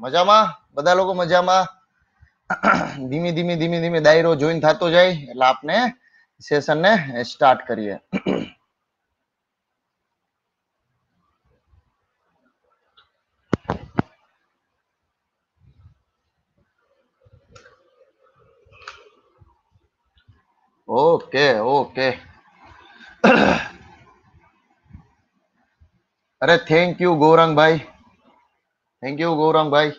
मजा में बदा लोग मजा में धीमे धीमे धीमे धीमे दायरो जॉइन थत तो जाए आपने सेशन ने स्टार्ट करिए ओके ओके अरे थैंक यू गोरंग भाई થેન્ક યુ ગૌરાંગભાઈ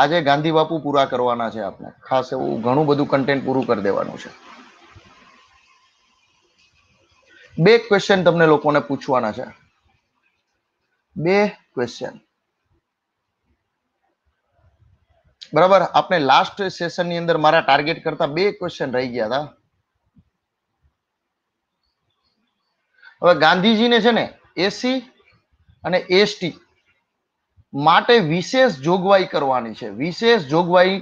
આજે ગાંધી બાપુ પૂરા કરવાના છે આપણે ખાસ એવું ઘણું બધું કન્ટેન્ટ પૂરું કરી દેવાનું છે બે ક્વેશ્ચન તમને લોકોને પૂછવાના છે બે ક્વેશ્ચન બરાબર આપણે લાસ્ટ સેશનની અંદર મારા ટાર્ગેટ કરતા બે ક્વેશ્ચન રહી ગયા હતા હવે ગાંધીજીને છે ને એસી અને એસટી માટે વિશેષ જોગવાઈ કરવાની છે વિશેષ જોગવાઈ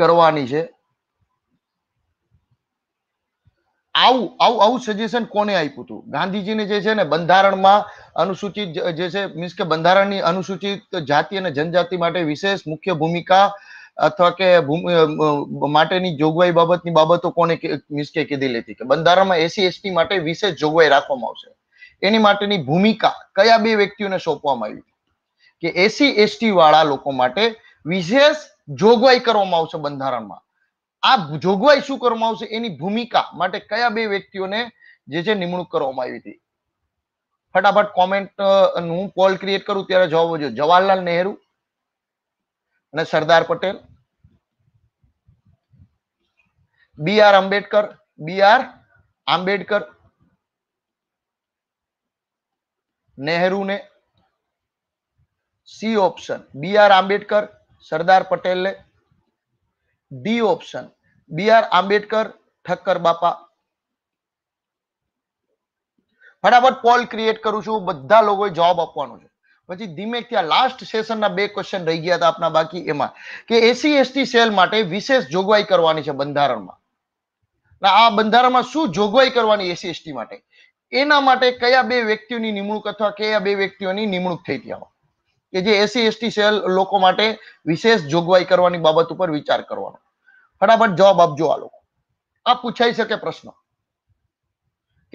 કરવાની છે આવું આવું આવું સજેશન કોને આપ્યું હતું ગાંધીજીને જે છે ને બંધારણમાં અનુસૂચિત જે છે મીન્સ કે બંધારણની અનુસૂચિત જાતિ અને જનજાતિ માટે વિશેષ મુખ્ય ભૂમિકા અથવા કે માટેની જોગવાઈ બાબતની બાબતો કોને મીન્સ કે કીધેલી હતી કે બંધારણમાં એસી એસટી માટે વિશેષ જોગવાઈ રાખવામાં આવશે એની માટેની ભૂમિકા કયા બે વ્યક્તિઓને સોંપવામાં આવી કે એસી એસટી વાળા લોકો માટે વિશેષ જોગવાઈ કરવામાં આવશે બંધારણમાં આ જોગવાઈ શું કરવામાં આવશે એની ભૂમિકા માટે કયા બે વ્યક્તિઓને જે છે નિમણૂક કરવામાં આવી હતી ફટાફટ કોમેન્ટ નું પોલ ક્રિએટ કરું ત્યારે જવાબ જો જવાહરલાલ નહેરુ અને Sardar Patel B R Ambedkar B R Ambedkar Nehru ને C option B R Ambedkar Sardar પટેલને D option B R Ambedkar Thakkar Bapa ફટાફટ પોલ ક્રિએટ કરું છું બધા લોકોએ જવાબ આપવાનો છે પછી ધીમે ત્યાં લાસ્ટ સેશનના બે ક્વેશ્ચન રહી ગયા હતા આપના બાકી એમાં કે એસી એસટી સેલ માટે વિશેષ જોગવાઈ કરવાની છે બંધારણમાં આ બંધારણમાં શું જોગવાઈ કરવાની એસસી એસટી માટે એના માટે કયા બે વ્યક્તિઓની નિમણૂક અથવા કયા બે વ્યક્તિઓની નિમણૂક થઈ ત્યાં કે જે એસીએસટી સેલ લોકો માટે વિશેષ જોગવાઈ કરવાની બાબત ઉપર વિચાર કરવાનો फटाफट જવાબ આપજો આ લોકો આ પૂછાઈ શકે પ્રશ્ન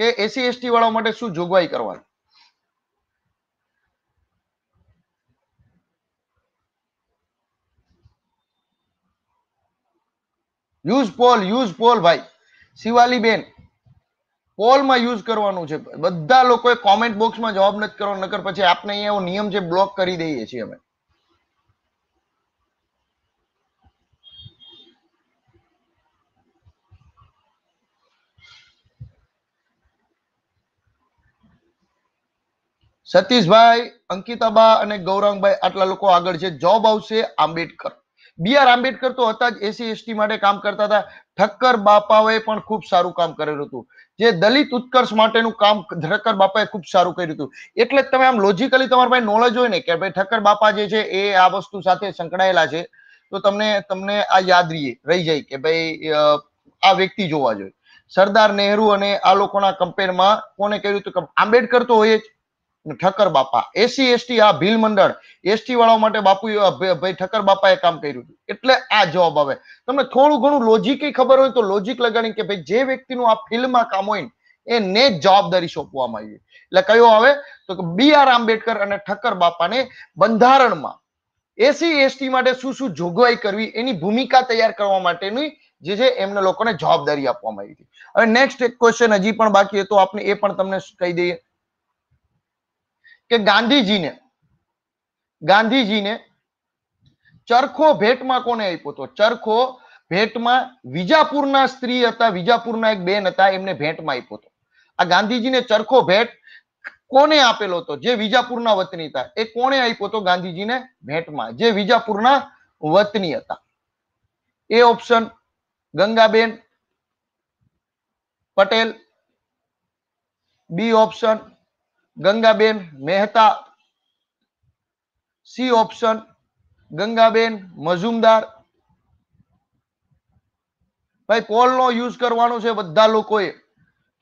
કે એસીએસટી વાળો માટે શું જોગવાઈ કરવાની યુઝફુલ યુઝફુલ ભાઈ શિવાલીબેન પોલમાં યુઝ કરવાનું છે બધા લોકોએ કોમેન્ટ બોક્સમાં જવાબ નથી કરવાનો નકર પછી આપણે અહીંયા એવો નિયમ છે બ્લોક કરી દઈએ છીએ અમે સતીશભાઈ અંકિતાબા અને ગૌરાંગભાઈ આટલા લોકો આગળ છે જોબ આવશે આંબેડકર બી આર આંબેડકર તો હતા જ એસી એસટી માટે કામ કરતા હતા ઠક્કર બાપાઓએ પણ ખૂબ સારું કામ કરેલું હતું જે દલિત ઉત્કર્ષ માટેનું કામ ઠક્કર બાપાએ ખૂબ સારું કર્યું હતું એટલે તમે આમ લોજિકલી તમારી પાસે નોલેજ હોય ને કે ભાઈ ઠક્કર બાપા જે છે એ આ વસ્તુ સાથે સંકળાયેલા છે તો તમને તમને આ યાદ રહીએ રહી જાય કે ભાઈ આ વ્યક્તિ જોવા જોઈએ સરદાર નહેરુ અને આ લોકોના કમ્પેરમાં કોને કર્યું હતું કે આંબેડકર તો હોય જ ઠક્કર બાપા એસી એસટી આ ભીલ મંડળ એસટી વાળા માટે બાપુ ભાઈ ઠક્કર બાપાએ કામ કર્યું હતું એટલે આ જવાબ આવે તમને થોડું ઘણું લોજિક ખબર હોય તો લોજિક લગાડી કે ભાઈ જે વ્યક્તિનું આ ફિલ્ડમાં કામ હોય એને જ જવાબદારી સોંપવામાં આવી એટલે કયો આવે તો કે બી આર આંબેડકર અને ઠક્કર બાપાને બંધારણમાં એસી એસટી માટે શું શું જોગવાઈ કરવી એની ભૂમિકા તૈયાર કરવા માટેની જે છે એમને લોકોને જવાબદારી આપવામાં આવી હતી હવે નેક્સ્ટ એક ક્વેશ્ચન હજી પણ બાકી હતો આપણે એ પણ તમને કહી દઈએ કે ગાંધીજીને ગાંધીજીને ચરખો ભેટમાં કોને આપ્યો હતો ચરખો ભેટમાં વિજાપુરના સ્ત્રી હતા વિજાપુરના એક બેન હતા એમને ભેટમાં આપ્યો હતો આ ગાંધીજીને ચરખો ભેટ કોને આપેલો હતો જે વિજાપુરના વતની હતા એ કોને આપ્યો હતો ગાંધીજીને ભેટમાં જે વિજાપુરના વતની હતા A option Gangaben Patel B option Gangaben Mehta C option Gangaben Majumdar ભાઈ કોલનો યુઝ કરવાનો છે બધા લોકોએ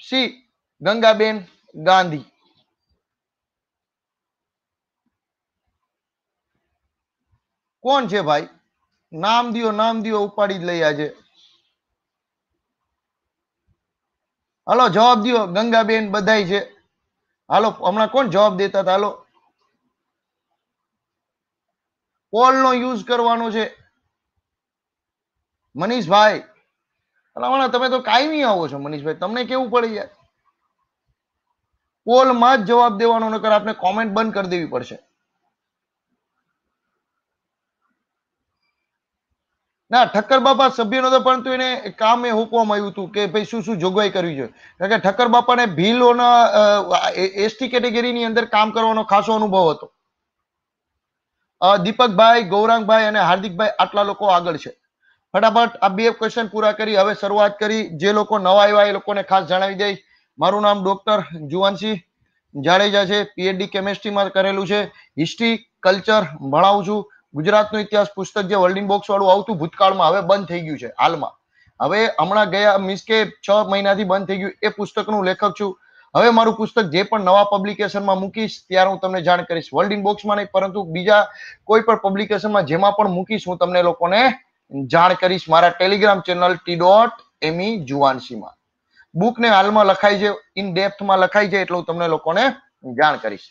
સી ગંગાબેન ગાંધી કોણ છે ભાઈ નામ દિયો નામ દિયો ઉપાડી જ લઈ આજે હલો જવાબ દિયો ગંગાબેન બધાય છે હાલો હમણાં કોણ જવાબ દેતા હતા હાલો કોલ નો યુઝ કરવાનો છે મનીષભાઈ હમણાં તમે તો કાયમી આવો છો મનીષભાઈ તમને કેવું પડે યાર પોલમાં જ જવાબ દેવાનો નકર આપણે કોમેન્ટ બંધ કરી દેવી પડશે ના ઠક્કર બાપા સભ્ય નહોતો પરંતુ એને કામ એ હુકવામાં આવ્યું હતું કે ભાઈ શું શું જોગવાઈ કરવી જોઈએ કારણ કે ઠક્કર બાપાને ભીલોના એસટી કેટેગરીની અંદર કામ કરવાનો ખાસો અનુભવ હતો દીપકભાઈ ગૌરાંગભાઈ અને હાર્દિકભાઈ આટલા લોકો આગળ છે ફટાફટ આ બે ક્વેશ્ચન પૂરા કરી હવે શરૂઆત કરી જે લોકો નવા આવ્યા એ લોકોને ખાસ જણાવી દઈશ મારું નામ ડોક્ટર જુવાનસિંહ જાડેજા છે પીએચડી કેમેસ્ટ્રીમાં કરેલું છે હિસ્ટ્રી કલ્ચર ભણાવું છું ગુજરાતનો ઇતિહાસ પુસ્તક જે વર્લ્ડિંગ બોક્સ વાળું આવતું ભૂતકાળમાં હવે બંધ થઈ ગયું છે હાલમાં હવે હમણાં ગયા મીન્સ કે છ મહિનાથી બંધ થઈ ગયું એ પુસ્તકનું લેખક છું હવે મારું પુસ્તક જે પણ નવા પબ્લિકેશનમાં મૂકીશ ત્યારે હું તમને જાણ કરીશ વર્લ્ડિંગ બોક્સમાં નહીં પરંતુ બીજા કોઈ પણ પબ્લિકેશનમાં જેમાં પણ મૂકીશ હું તમને લોકોને જાણ કરીશ મારા Telegram channel T dot me જુવાનસીમાં બુકને હાલમાં લખાય છે ઇન ડેપ્થમાં લખાય છે એટલે હું તમને લોકોને જાણ કરીશ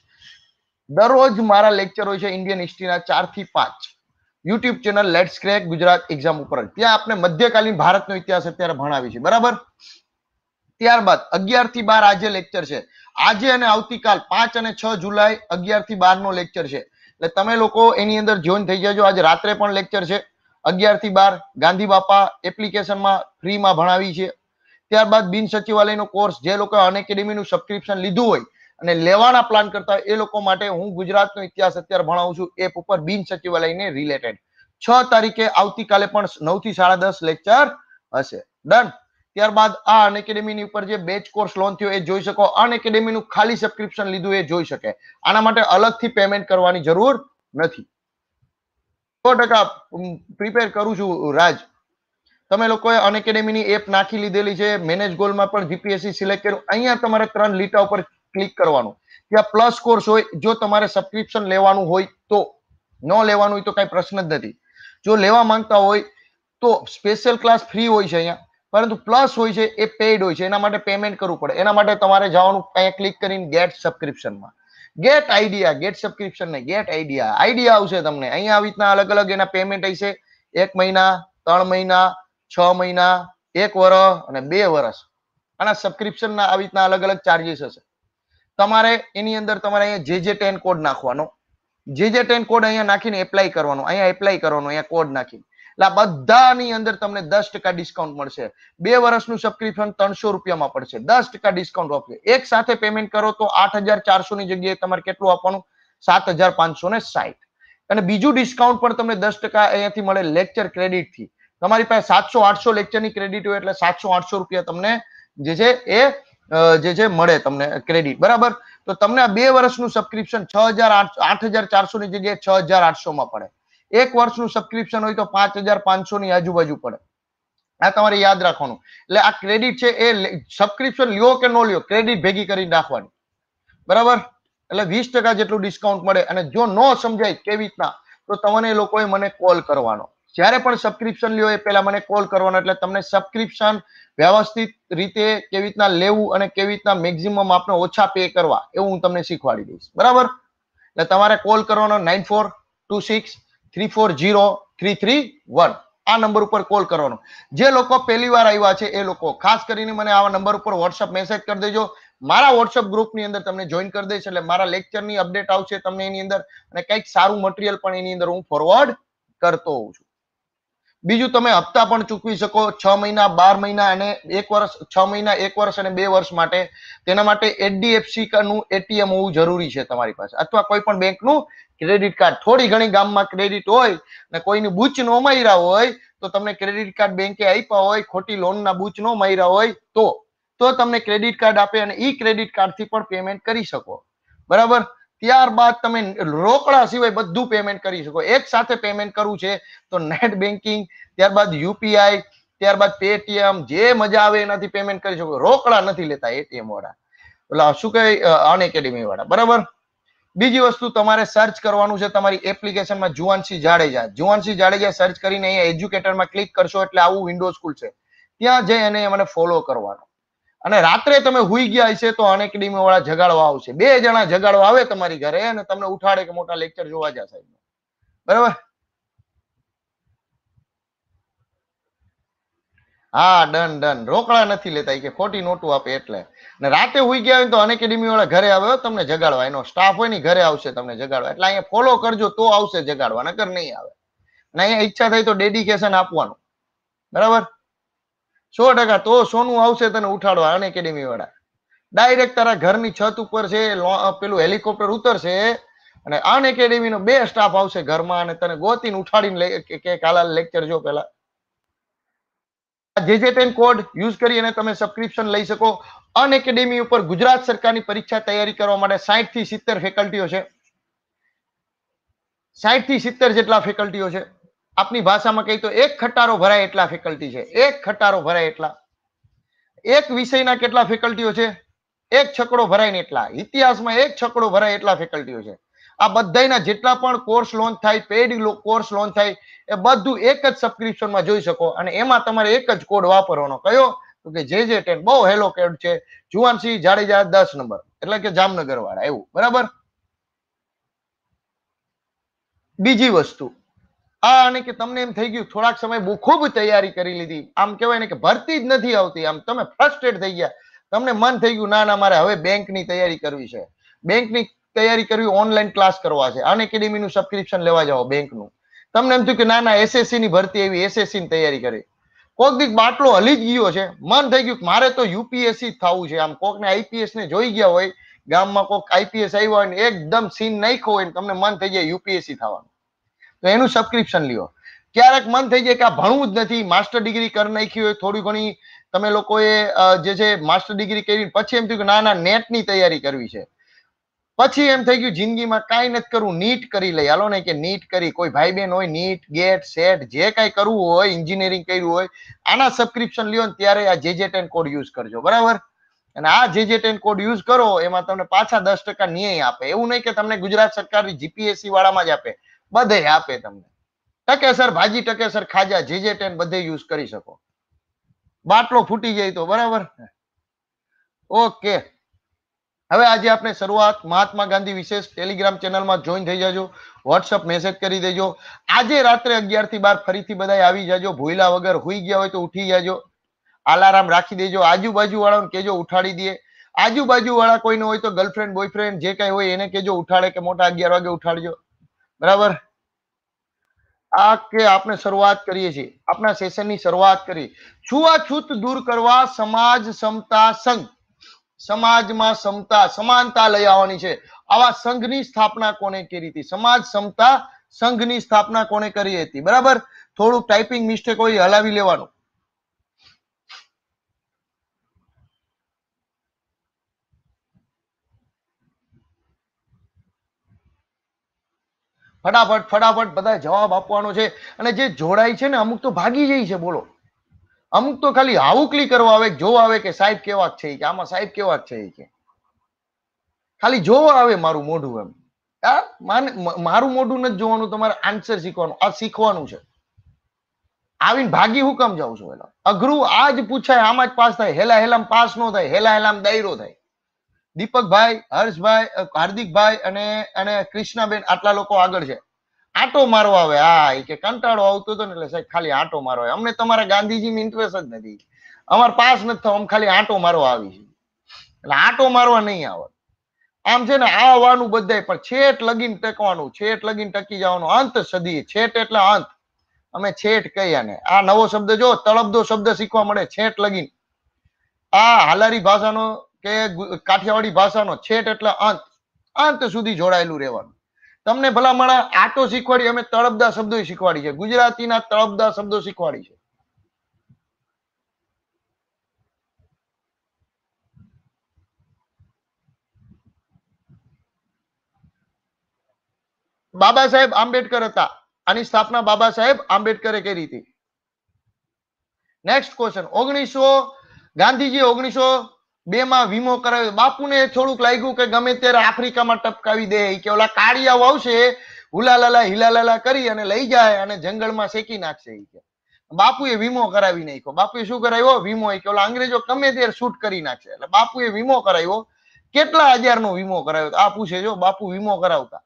દરરોજ મારા લેક્ચર હોય છે ઇન્ડિયન હિસ્ટ્રીના ચારથી પાંચ YouTube channel let's crack Gujarat exam ઉપર ત્યાં આપણે મધ્યકાલીન ભારતનો ઇતિહાસ અત્યારે ભણાવી છે બરાબર ત્યારબાદ અગિયાર થી બાર આજે લેક્ચર છે આજે અને આવતીકાલ પાંચ અને છ જુલાઈ અગિયાર થી બાર નો લેક્ચર છે એટલે તમે લોકો એની અંદર જોઈન થઈ જજો આજે રાત્રે પણ લેક્ચર છે અગિયાર થી બાર ગાંધી બાપા એપ્લિકેશનમાં ફ્રીમાં ભણાવી છે ત્યારબાદ બિન સચિવાલયનો કોર્સ જે લોકો અનએકેડેમીનું સબસ્ક્રિપ્શન લીધું હોય અને લેવાના પ્લાન કરતા એ લોકો માટે હું ગુજરાતનો ઇતિહાસ અત્યારે ભણાવું છું એપ ઉપર બિન સચિવાલયને રિલેટેડ છ તારીખે આવતીકાલે પણ નવ થી સાડા દસ લેક્ચર હશે ડન ત્યારબાદ આ અન ઉપર જે બેચ કોર્સ લોન થયો એ જોઈ શકો અન ખાલી સબસ્ક્રિપ્શન લીધું એ જોઈ શકે આના માટે અલગથી પેમેન્ટ કરવાની જરૂર નથી સો ટકા પ્રિપેર કરું છું રાજ તમે લોકોએ અન એપ નાખી લીધેલી છે મેનેજ ગોલમાં પણ જીપીએસસી સિલેક્ટ કર્યું અહીંયા તમારે ત્રણ લીટા ઉપર ક્લિક કરવાનું ત્યાં પ્લસ કોર્સ હોય જો તમારે સબસ્ક્રિપ્શન લેવાનું હોય તો ન લેવાનું હોય તો કાંઈ પ્રશ્ન જ નથી જો લેવા માંગતા હોય તો સ્પેશિયલ ક્લાસ ફ્રી હોય છે અહીંયા પરંતુ પ્લસ હોય છે એ પેઇડ હોય છે એના માટે પેમેન્ટ કરવું પડે એના માટે તમારે જવાનું અહીંયા ક્લિક કરીને ગેટ સબસ્ક્રિપ્શનમાં ગેટ આઈડિયા ગેટ સબસ્ક્રિપ્શન નહીં ગેટ આઈડિયા આઈડિયા આવશે તમને અહીંયા આવી રીતના અલગ અલગ એના પેમેન્ટ હશે એક મહિના ત્રણ મહિના છ મહિના એક વર્ષ અને બે વર્ષ આના સબસ્ક્રિપ્શનના આવી રીતના અલગ અલગ ચાર્જીસ હશે તમારે એની અંદર તમારે અહીંયા જે જે ટેન કોડ નાખવાનો જે જે ટેન કોડ અહીંયા નાખીને એપ્લાય કરવાનો અહીંયા એપ્લાય કરવાનો અહીંયા કોડ નાખીને એટલે આ બધાની અંદર તમને દસ ટકા ડિસ્કાઉન્ટ મળશે બે વર્ષનું સબસ્ક્રિપ્શન ત્રણસો રૂપિયામાં પડશે દસ ટકા ડિસ્કાઉન્ટ આપશે એક સાથે પેમેન્ટ કરો તો આઠ હજાર ચારસોની જગ્યાએ તમારે કેટલું આપવાનું સાત હજાર પાંચસો ને સાઠ અને બીજું ડિસ્કાઉન્ટ પણ તમને દસ ટકા અહીંયાથી મળે લેક્ચર ક્રેડિટથી તમારી પાસે સાતસો આઠસો લેક્ચરની ક્રેડિટ હોય એટલે સાતસો આઠસો રૂપિયા તમને જે છે એ જે છે મળે તમને ક્રેડિટ બરાબર તો તમને આ બે વર્ષનું સબસ્ક્રિપ્શન છ હજાર આઠ હજાર ચારસોની જગ્યાએ છ હજાર આઠસોમાં પડે એક વર્ષનું સબસ્ક્રિપ્શન હોય તો પાંચ હજાર પાંચસોની આજુબાજુ પડે આ તમારે યાદ રાખવાનું એટલે આ ક્રેડિટ છે એ સબસ્ક્રિપ્શન લ્યો કે ન લ્યો ક્રેડિટ ભેગી કરી નાખવાની બરાબર એટલે વીસ ટકા જેટલું ડિસ્કાઉન્ટ મળે અને જો ન સમજાય કેવી રીતના તો તમને એ લોકોએ મને કોલ કરવાનો જ્યારે પણ સબસ્ક્રિપ્શન લ્યો એ પહેલાં મને કોલ કરવાનો એટલે તમને સબસ્ક્રિપ્શન વ્યવસ્થિત રીતે કેવી રીતના લેવું અને કેવી રીતના મેક્ઝિમમ આપને ઓછા પે કરવા એવું હું તમને શીખવાડી દઈશ બરાબર એટલે તમારે કોલ કરવાનો nine four two six three four zero three three one આ નંબર ઉપર કોલ કરવાનો જે લોકો પહેલી વાર આવ્યા છે એ લોકો ખાસ કરીને મને આવા નંબર ઉપર વોટ્સઅપ મેસેજ કરી દેજો મારા વોટ્સઅપ ગ્રુપની અંદર તમને જોઈન કરી દઈશ એટલે મારા લેક્ચરની અપડેટ આવશે તમને એની અંદર અને કંઈક સારું મટીરિયલ પણ એની અંદર હું ફોરવર્ડ કરતો હોઉં છું બીજું તમે હપ્તા પણ ચૂકવી શકો છ મહિના બાર મહિના અને એક વર્ષ છ મહિના એક વર્ષ અને બે વર્ષ માટે તેના માટે એચડીએફસી નું એટીએમ હોવું જરૂરી છે તમારી પાસે અથવા કોઈ પણ બેંકનું ક્રેડિટ કાર્ડ થોડી ઘણી ગામમાં ક્રેડિટ હોય ને કોઈની બૂચ નો માર્યા હોય તો તમને ક્રેડિટ કાર્ડ બેંકે આપ્યા હોય ખોટી લોનના બૂચ નો માર્યા હોય તો તો તમને ક્રેડિટ કાર્ડ આપે અને ઈ ક્રેડિટ કાર્ડથી પણ પેમેન્ટ કરી શકો બરાબર ત્યારબાદ તમે રોકડા સિવાય બધું પેમેન્ટ કરી શકો એક સાથે પેમેન્ટ કરવું છે તો નેટ બેન્કિંગ ત્યારબાદ યુપીઆઈ ત્યારબાદ પેટીએમ જે મજા આવે એનાથી પેમેન્ટ કરી શકો રોકડા નથી લેતા એટીએમ વાળા એટલે શું કહે અન એકેડેમી વાળા બરાબર બીજી વસ્તુ તમારે સર્ચ કરવાનું છે તમારી એપ્લિકેશનમાં જુવાનસિંહ જાડેજા જુવાનસિંહ જાડેજા સર્ચ કરીને અહીંયા એજ્યુકેટરમાં ક્લિક કરશો એટલે આવું વિન્ડોઝ સ્કૂલ છે ત્યાં જઈ અને મને ફોલો કરવાનો અને રાત્રે તમે હુઈ ગયા છે તો અનેકડીમી વાળા જગાડવા આવશે બે જણા જગાડવા આવે તમારી ઘરે અને તમને ઉઠાડે કે મોટા લેક્ચર જોવા જા સાહેબ બરાબર હા ડન ડન રોકડા નથી લેતા કે ખોટી નોટું આપે એટલે ને રાતે હુઈ ગયા હોય તો અનેકેડેમી વાળા ઘરે આવે તમને જગાડવા એનો સ્ટાફ હોય ને ઘરે આવશે તમને જગાડવા એટલે અહીંયા ફોલો કરજો તો આવશે જગાડવા નકર નહીં આવે ને અહીંયા ઈચ્છા થાય તો ડેડિકેશન આપવાનું બરાબર સો ટકા તો સોનું આવશે તને ઉઠાડવા અન એકેડેમી વાળા ડાયરેક્ટ તારા ઘરની છત ઉપર છે પેલું હેલિકોપ્ટર ઉતરશે અને આન એકેડેમીનો બે સ્ટાફ આવશે ઘરમાં અને તને ગોતીને ઉઠાડીને કે કાલા લેક્ચર જો પેલા જે જે ટેન કોડ યુઝ કરી અને તમે સબસ્ક્રિપ્શન લઈ શકો અન એકેડેમી ઉપર ગુજરાત સરકારની પરીક્ષા તૈયારી કરવા માટે સાહીઠ થી સિત્તેર ફેકલ્ટીઓ છે સાહીઠ થી સિત્તેર જેટલા ફેકલ્ટીઓ છે આપની ભાષામાં કહી તો એક ખટારો ભરાય એટલા ફેકલ્ટી છે એક ખટારો ભરાય એટલા એક વિષયના કેટલા ફેકલ્ટીઓ છે એક છકડો ભરાય ને એટલા ઇતિહાસમાં એક છકડો ભરાય એટલા ફેકલ્ટીઓ છે આ બધાના જેટલા પણ કોર્સ લોન્ચ થાય પેઇડ કોર્સ લોન્ચ થાય એ બધું એક જ સબસ્ક્રિપ્શનમાં જોઈ શકો અને એમાં તમારે એક જ કોડ વાપરવાનો કયો તો કે જે જે ટેન બહુ હેલો કોડ છે જુવાનસિંહ જાડેજા દસ નંબર એટલે કે જામનગર વાળા એવું બરાબર બીજી વસ્તુ આ અને કે તમને એમ થઈ ગયું થોડાક સમય બહુ ખૂબ તૈયારી કરી લીધી આમ કહેવાય ને કે ભરતી જ નથી આવતી આમ તમે ફ્રસ્ટ્રેટ થઈ ગયા તમને મન થઈ ગયું ના ના મારે હવે બેંકની તૈયારી કરવી છે બેંકની તૈયારી કરવી ઓનલાઈન ક્લાસ કરવા છે અને એકેડેમીનું સબસ્ક્રિપ્શન લેવા જાઓ બેંકનું તમને એમ થયું કે ના ના એસએસસી ની ભરતી એવી એસએસસી ની તૈયારી કરી કોક દીક બાટલો હલી જ ગયો છે મન થઈ ગયું મારે તો યુપીએસસી થવું છે આમ કોકને આઈપીએસ ને જોઈ ગયા હોય ગામમાં કોક આઈપીએસ આવ્યો હોય ને એકદમ સીન નાખ્યો હોય ને તમને મન થઈ જાય યુપીએસસી થવાનું તો એનું સબસ્ક્રિપ્શન લ્યો ક્યારેક મન થઈ જાય કે આ ભણવું જ નથી માસ્ટર ડિગ્રી કરી નાખી હોય થોડી ઘણી તમે લોકોએ જે છે માસ્ટર ડિગ્રી કરી પછી એમ થયું કે ના ના નેટની તૈયારી કરવી છે પછી એમ થઈ ગયું જિંદગીમાં કાંઈ નથી કરવું નીટ કરી લઈ હાલો ને કે નીટ કરી કોઈ ભાઈ બહેન હોય નીટ ગેટ સેટ જે કાંઈ કરવું હોય એન્જિનિયરિંગ કર્યું હોય આના સબસ્ક્રિપ્શન લ્યો ને ત્યારે આ જે જે ટેન કોડ યુઝ કરજો બરાબર અને આ જે જે ટેન કોડ યુઝ કરો એમાં તમને પાછા દસ ટકા ન્યાય આપે એવું નહીં કે તમને ગુજરાત સરકારની જીપીએસસી વાળામાં જ આપે બધે આપે તમને ટકેસર ભાજી ટકેસર ખાજા જે જે ટેન બધે યુઝ કરી શકો બાટલો ફૂટી જાય તો બરાબર ઓકે હવે આજે આપણે શરૂઆત મહાત્મા ગાંધી વિશેષ ટેલિગ્રામ ચેનલમાં જોઈન થઈ જાજો વોટ્સઅપ મેસેજ કરી દેજો આજે રાત્રે અગિયાર થી બાર ફરીથી બધા આવી જાજો ભૂલા વગર હોઈ ગયા હોય તો ઉઠી જાજો આલારામ રાખી દેજો આજુબાજુ વાળાને કેજો ઉઠાડી દે આજુબાજુ વાળા કોઈને હોય તો ગર્લફ્રેન્ડ બોયફ્રેન્ડ જે કઈ હોય એને કેજો ઉઠાડે કે મોટા અગિયાર વાગે ઉઠાડજો બરાબર આ કે આપણે શરૂઆત કરીએ છીએ આપણા સેશનની શરૂઆત કરી છૂઆછૂત દૂર કરવા સમાજ સમતા સંઘ સમાજમાં સમતા સમાનતા લઈ આવવાની છે આવા સંઘની સ્થાપના કોને કરી હતી સમાજ સમતા સંઘની સ્થાપના કોને કરી હતી બરાબર થોડું ટાઈપિંગ મિસ્ટેક હોય હલાવી લેવાનું ફટાફટ ફટાફટ બધા જવાબ આપવાનો છે અને જે જોડાય છે ને અમુક તો ભાગી જાય છે બોલો અમુક તો ખાલી હાઉકલી કરવા આવે જોવા આવે કે સાહેબ કેવા છે કે આમાં સાહેબ કેવા છે કે ખાલી જોવા આવે મારું મોઢું એમ આ મારું મોઢું નથી જોવાનું તમારે આન્સર શીખવાનું આ શીખવાનું છે આવીને ભાગી હું કામ જાઉં છું એલા અઘરું આ જ પૂછાય આમાં જ પાસ થાય હેલા હેલામ પાસ નો થાય હેલા હેલામ દાયરો થાય દીપકભાઈ હર્ષભાઈ હાર્દિકભાઈ અને અને કૃષ્ણાબેન આટલા લોકો આગળ છે આટો મારો આવે હા એ કે કંટાળો આવતો હતો ને એટલે સાહેબ ખાલી આટો મારો આવે અમને તમારા ગાંધીજી ઇન્ટરેસ્ટ જ નથી અમાર પાસ નથી થયો અમે ખાલી આટો મારો આવી છે એટલે આટો મારવા નહીં આવે આમ છે ને આવવાનું બધાય પણ છેટ લગીન ટકવાનું છેટ લગીન ટકી જવાનું અંત સદી છેટ એટલે અંત અમે છેટ કહીએ ને આ નવો શબ્દ જો તળબદો શબ્દ શીખવા મળે છેટ લગીન આ હાલારી ભાષાનો કે કાઠિયાવાડી ભાષાનો છેટ એટલે અંત અંત સુધી જોડાયેલું રહેવાનું તમને ભલામણા આ તો શીખવાડી અમે તળપદા શબ્દો શીખવાડી છે ગુજરાતીના તળપદા શબ્દો શીખવાડી છે બાબા સાહેબ આંબેડકર હતા આની સ્થાપના બાબા સાહેબ આંબેડકરે કરી હતી નેક્સ્ટ ક્વેશ્ચન ઓગણીસો ગાંધીજી ઓગણીસો બે માં વીમો કરાવ્યો બાપુને થોડુંક લાગ્યું કે ગમે ત્યારે આફ્રિકામાં ટપકાવી દે કે ઓલા કાળિયાઓ આવશે હુલાલાલા હિલાલાલા કરી અને લઈ જાય અને જંગલમાં શેકી નાખશે એ કે બાપુએ વીમો કરાવી નાખ્યો બાપુએ શું કરાવ્યો વીમો એ કે ઓલા અંગ્રેજો ગમે ત્યારે શૂટ કરી નાખશે એટલે બાપુએ વીમો કરાવ્યો કેટલા હજારનો વીમો કરાવ્યો આ પૂછે જો બાપુ વીમો કરાવતા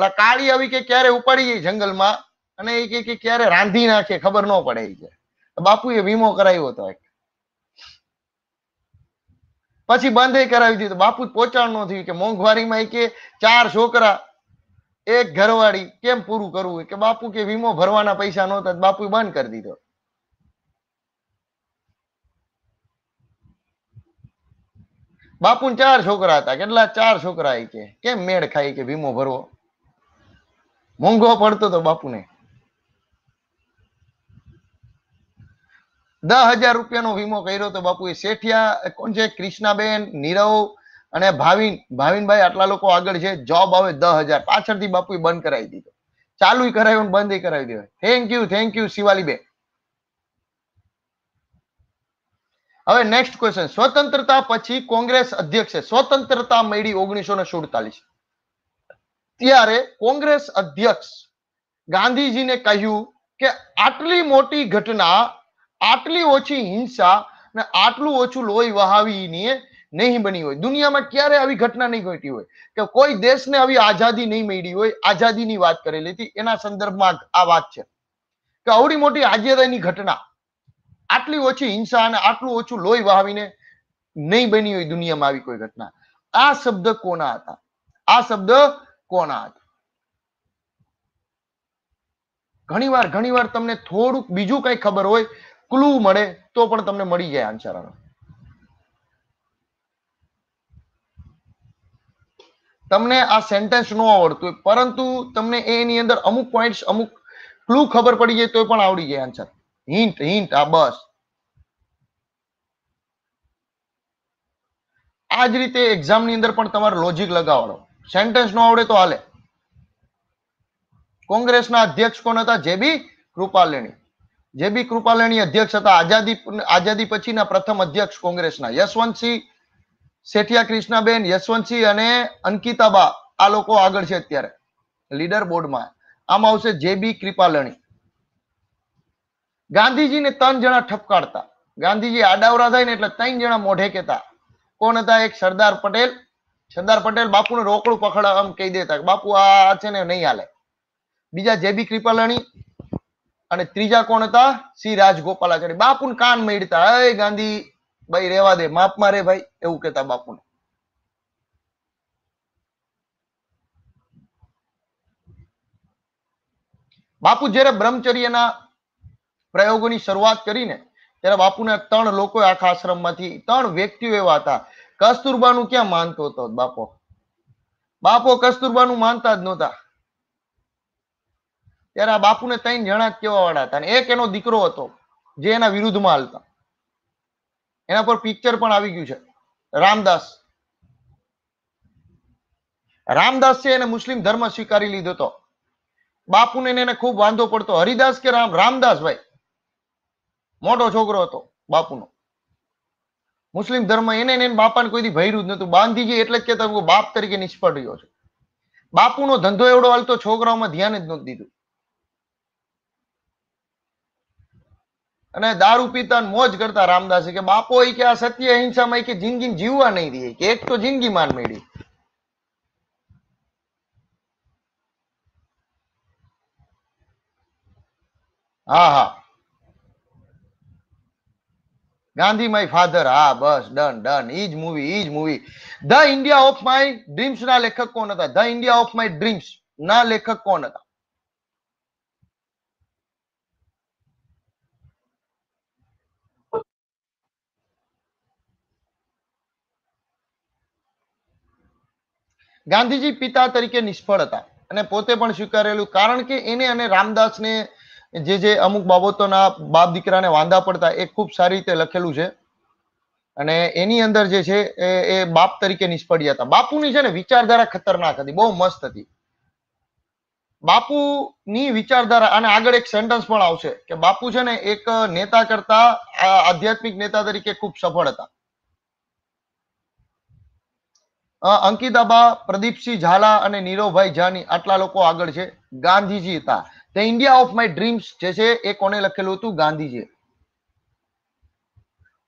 ઓલા કાળી આવી કે ક્યારે ઉપાડી જાય જંગલમાં અને એ કે ક્યારે રાંધી નાખે ખબર ન પડે એ કે બાપુએ વીમો કરાવ્યો હતો એક પછી બંધ કરાવી દીધું બાપુ પોચાણ ન થયું કે મોંઘવારીમાં કે ચાર છોકરા એક ઘરવાળી કેમ પૂરું કરવું કે બાપુ કે વીમો ભરવાના પૈસા નહોતા બાપુ બંધ કરી દીધો બાપુ ચાર છોકરા હતા કેટલા ચાર છોકરા કે કેમ મેળ ખાઈ કે વીમો ભરવો મોંઘો પડતો હતો બાપુને દસ હજાર રૂપિયાનો વીમો કર્યો તો બાપુ એ શેઠિયા કોણ છે ક્રિષ્નાબેન નીરવ અને ભાવિન ભાવિનભાઈ આટલા લોકો આગળ છે જોબ આવે દસ હજાર પાછળથી બાપુ બંધ કરાવી દીધો ચાલુ કરાવ્યો બંધ કરાવી દેવાય thank you thank you Shivaliben હવે નેક્સ્ટ ક્વેશ્ચન સ્વતંત્રતા પછી કોંગ્રેસ અધ્યક્ષે સ્વતંત્રતા મળી ઓગણીસો ને સુડતાલીસ ત્યારે કોંગ્રેસ અધ્યક્ષ ગાંધીજીને કહ્યું કે આટલી મોટી ઘટના આટલી ઓછી હિંસા ને આટલું ઓછું લોહી વહાવીને નહીં બની હોય દુનિયામાં ક્યારે આવી ઘટના નહીં ઘટી હોય કે કોઈ દેશને આવી આઝાદી નહીં મળી હોય આઝાદીની વાત કરેલી હતી એના સંદર્ભમાં આ વાત છે કે આવડી મોટી આઝાદીની ઘટના આટલી ઓછી હિંસા અને આટલું ઓછું લોહી વહાવીને નહીં બની હોય દુનિયામાં આવી કોઈ ઘટના આ શબ્દ કોના હતા આ શબ્દ કોના હતા ઘણીવાર ઘણીવાર તમને થોડુંક બીજું કઈ ખબર હોય ક્લુ મળે તો પણ તમને મળી જાય આન્સર આનો તમને આ સેન્ટેન્સ નો આવડતું પરંતુ તમને એની અંદર અમુક પોઈન્ટ્સ અમુક ક્લુ ખબર પડી જાય તો પણ આવડી જાય આન્સર હિન્ટ હિન્ટ આ બસ આ જ રીતે એક્ઝામ ની અંદર પણ તમારે લોજિક લગાવવાનો સેન્ટેન્સ નો આવડે તો હાલે કોંગ્રેસના અધ્યક્ષ કોણ હતા જેબી કૃપાલેણી જે બી કૃપાલાણી અધ્યક્ષ હતા આઝાદી આઝાદી પછીના પ્રથમ અધ્યક્ષ કોંગ્રેસના યશવંતસિંહ શેઠિયા કૃષ્ણાબેન યશવંતસિંહ અને અંકિતાબા આ લોકો આગળ છે અત્યારે લીડર બોર્ડમાં આમાં આવશે જે બી કૃપાલણી ગાંધીજીને ત્રણ જણા ઠપકાડતા ગાંધીજી આડાવરા થાય ને એટલે ત્રણ જણા મોઢે કેતા કોણ હતા એક સરદાર પટેલ સરદાર પટેલ બાપુને રોકડું પકડ આમ કહી દેતા બાપુ આ છે ને નહીં હાલે બીજા જે બી કૃપાલણી અને ત્રીજા કોણ હતા શ્રી રાજગોપાલાચાર્ય બાપુને કાન મેળતા હે ગાંધી ભાઈ રેવા દે માપમાં રે ભાઈ એવું કહેતા બાપુને બાપુ જ્યારે બ્રહ્મચર્યના પ્રયોગોની શરૂઆત કરીને ત્યારે બાપુને ત્રણ લોકો આખા આશ્રમમાંથી ત્રણ વ્યક્તિઓ એવા હતા કસ્તુરબાનું ક્યાં માનતો હતો બાપો બાપો કસ્તુરબાનું માનતા જ નહોતા ત્યારે આ બાપુને ત્રણ જણા કેવા વાળા હતા અને એક એનો દીકરો હતો જે એના વિરુદ્ધમાં હાલતા એના પર પિક્ચર પણ આવી ગયું છે રામદાસ રામદાસ છે એને મુસ્લિમ ધર્મ સ્વીકારી લીધો હતો બાપુને એને ખૂબ વાંધો પડતો હરિદાસ કે રામ રામદાસ ભાઈ મોટો છોકરો હતો બાપુનો મુસ્લિમ ધર્મ એને એને બાપાને કોઈથી ભયરું જ નતું ગાંધીજી એટલે જ કહેતા બાપ તરીકે નિષ્ફળ રહ્યો છે બાપુનો ધંધો એવડો હાલતો છોકરાઓમાં ધ્યાન જ નહોતું દીધું અને दारू पीतान મોજ કરતા રામദാસે કે બાપો ઈ કે સત્ય હિંસા માકે જિંદગીમાં જીવા નહી રહી કે એક તો જિંદગી માર મેડી આહા ગાંધી માય ફાધર હા બસ done done is movie is movie the India of my dreams ના લેખક કોન હતા the India of my dreams ના લેખક કોન હતા ગાંધીજી પિતા તરીકે નિષ્ફળ હતા અને પોતે પણ સ્વીકારેલું કારણ કે એને અને રામદાસને જે જે અમુક બાબતોના બાપ દીકરાને વાંધા પડતા એ ખૂબ સારી રીતે લખેલું છે અને એની અંદર જે છે એ એ બાપ તરીકે નિષ્ફળ્યા હતા બાપુની છે ને વિચારધારા ખતરનાક હતી બહુ મસ્ત હતી બાપુની વિચારધારા અને આગળ એક સેન્ટન્સ પણ આવશે કે બાપુ છે ને એક નેતા કરતા આધ્યાત્મિક નેતા તરીકે ખૂબ સફળ હતા અંકિતાબા પ્રદીપસિંહ ઝાલા અને નીરવભાઈ ઝાની આટલા લોકો આગળ છે ગાંધીજી હતા the India of my dreams જે છે એ કોને લખેલું હતું ગાંધીજી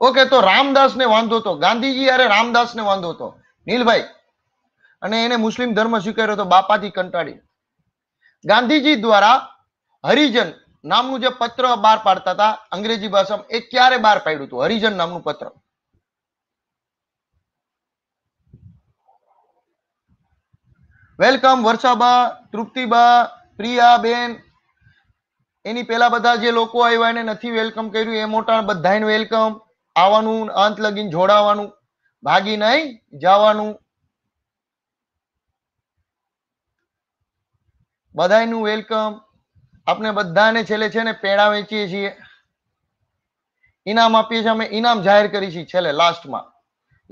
ઓકે તો રામદાસને વાંધો હતો ગાંધીજી અરે રામદાસને વાંધો હતો નીલભાઈ અને એને મુસ્લિમ ધર્મ સ્વીકાર્યો હતો બાપાથી કંટાળી ગાંધીજી દ્વારા હરિજન નામનું જે પત્ર બહાર પાડતા હતા અંગ્રેજી ભાષામાં એ ક્યારે બહાર પાડ્યું હતું હરિજન નામનું પત્ર વેલકમ વર્ષાબા તૃપ્તિબા બેન એની પેલા બધા જે લોકો આવ્યા એને નથી વેલકમ કર્યું એ મોટા બધા વેલકમ આવવાનું અંત લગીન જોડાવાનું ભાગી નહીં જવાનું બધાનું વેલકમ આપણે બધાને છેલ્લે છે ને પેડા વેચીએ છીએ ઇનામ આપીએ છીએ અમે ઇનામ જાહેર કરી છીએ છેલ્લે લાસ્ટમાં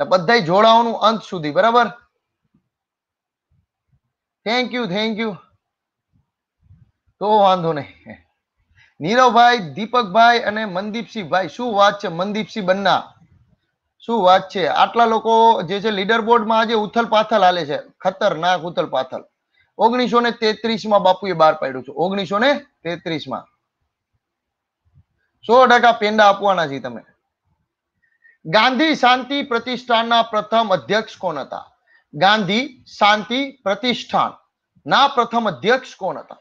એટલે બધા જોડાવાનું અંત સુધી બરાબર થેન્ક યુ થેન્ક યુ તો વાંધો નહીં નીરવભાઈ દીપકભાઈ અને મનદીપસિંહભાઈ શું વાત છે મનદીપસિંહ બન્ના શું વાત છે આટલા લોકો જે છે લીડર બોર્ડમાં આજે ઉથલ પાથલ હાલે છે ખતરનાક ઉથલ પાથલ ઓગણીસો ને તેત્રીસમાં બાપુએ બહાર પાડ્યું છે ઓગણીસો ને તેત્રીસમાં સો ટકા પેંડા આપવાના છે તમે ગાંધી શાંતિ પ્રતિષ્ઠાનના પ્રથમ અધ્યક્ષ કોણ હતા गांधी शांति प्रतिष्ठान ना प्रथम अध्यक्ष कौन था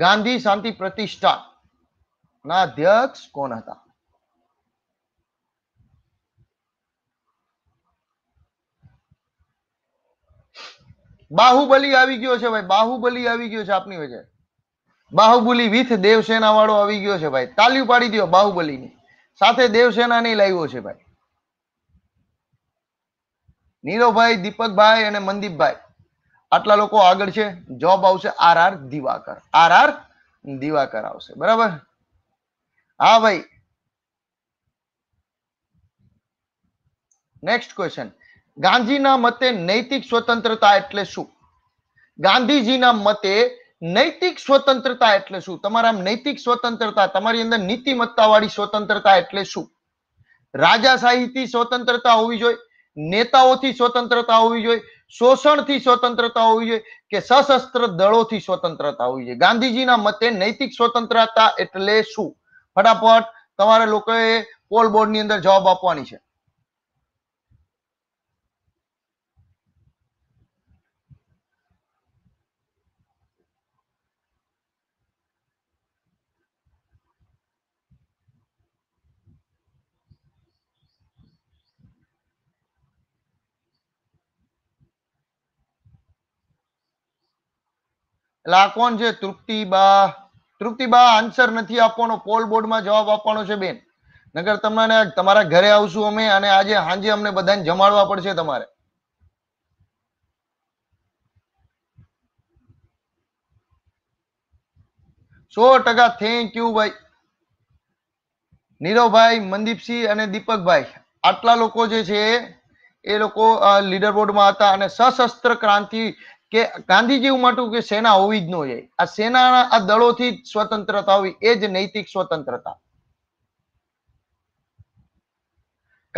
गांधी शांति प्रतिष्ठान ना अध्यक्ष कौन था બાહુબલી આવી ગયો છે ભાઈ બાહુબલી આવી ગયો છે આપની વચ્ચે બાહુબલી વિથ દેવસેના વાળો આવી ગયો છે ભાઈ તાલી પાડી દો બાહુબલીની સાથે દેવસેના દેવસેનાની લાવ્યો છે ભાઈ નીરવભાઈ દીપકભાઈ અને મનદીપભાઈ આટલા લોકો આગળ છે જોબ આવશે R R Diwakar R R Diwakar આવશે બરાબર હા ભાઈ નેક્સ્ટ ક્વેશ્ચન ગાંધીના મતે નૈતિક સ્વતંત્રતા એટલે શું ગાંધીજીના મતે નૈતિક સ્વતંત્રતા એટલે શું તમારા નૈતિક સ્વતંત્રતા તમારી અંદર નીતિમત્તાવાળી સ્વતંત્રતા એટલે શું રાજાશાહીથી સ્વતંત્રતા હોવી જોઈએ નેતાઓથી સ્વતંત્રતા હોવી જોઈએ શોષણથી સ્વતંત્રતા હોવી જોઈએ કે સશસ્ત્ર દળોથી સ્વતંત્રતા હોવી જોઈએ ગાંધીજીના મતે નૈતિક સ્વતંત્રતા એટલે શું ફટાફટ તમારે લોકોએ પોલ બોર્ડની અંદર જવાબ આપવાની છે એટલે છે તૃપ્તિબા તૃપ્તિબા આન્સર નથી આપવાનો પોલ બોર્ડમાં જવાબ આપવાનો છે બેન નગર તમને તમારા ઘરે આવશું અમે અને આજે સાંજે અમને બધાને જમાડવા પડશે તમારે સો ટકા થેન્ક યુ ભાઈ નીરવભાઈ મનદીપસિંહ અને દીપકભાઈ આટલા લોકો જે છે એ લોકો લીડર બોર્ડમાં હતા અને સશસ્ત્ર ક્રાંતિ કે ગાંધીજી એવું માટું કે સેના હોવી જ ન જાય આ સેનાના આ દળોથી સ્વતંત્રતા હોવી એ જ નૈતિક સ્વતંત્રતા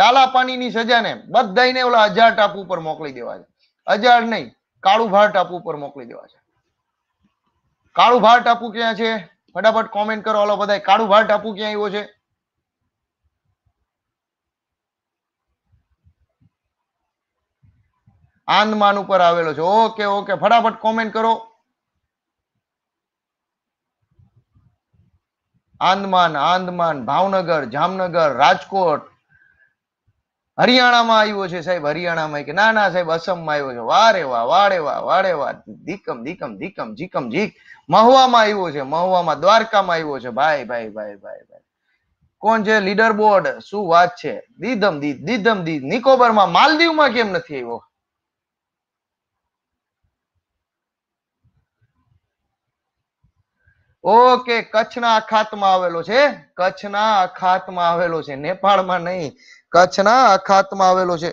કાલા પાણીની સજાને બધાને ઓલા હજાર ટાપુ પર મોકલી દેવા છે હજાર નહીં કાળું ભાર ટાપુ પર મોકલી દેવા છે કાળું ભાર ટાપુ ક્યાં છે ફટાફટ કોમેન્ટ કરો ઓલો બધા કાળું ભાર ટાપુ ક્યાં આવ્યો છે આંદમાન ઉપર આવેલો છે ઓકે ઓકે ફટાફટ કોમેન્ટ કરો આંદમાન આંદમાન ભાવનગર જામનગર રાજકોટ હરિયાણામાં આવ્યો છે સાહેબ હરિયાણામાં કે ના ના સાહેબ અસમમાં આવ્યો છે વારે વાહ વાડે વા વાડે વા દીકમ દીકમ દીકમ જીકમ જીક મહુવામાં આવ્યો છે મહુવામાં દ્વારકામાં આવ્યો છે ભાઈ ભાઈ ભાઈ ભાઈ ભાઈ કોણ છે લીડર બોર્ડ શું વાત છે દીધમ દીધ દીધમ દીધ નિકોબરમાં માલદીવમાં કેમ નથી આવ્યો ઓકે કચ્છના અખાતમાં આવેલો છે કચ્છના અખાતમાં આવેલો છે નેપાળમાં નહીં કચ્છના અખાતમાં આવેલો છે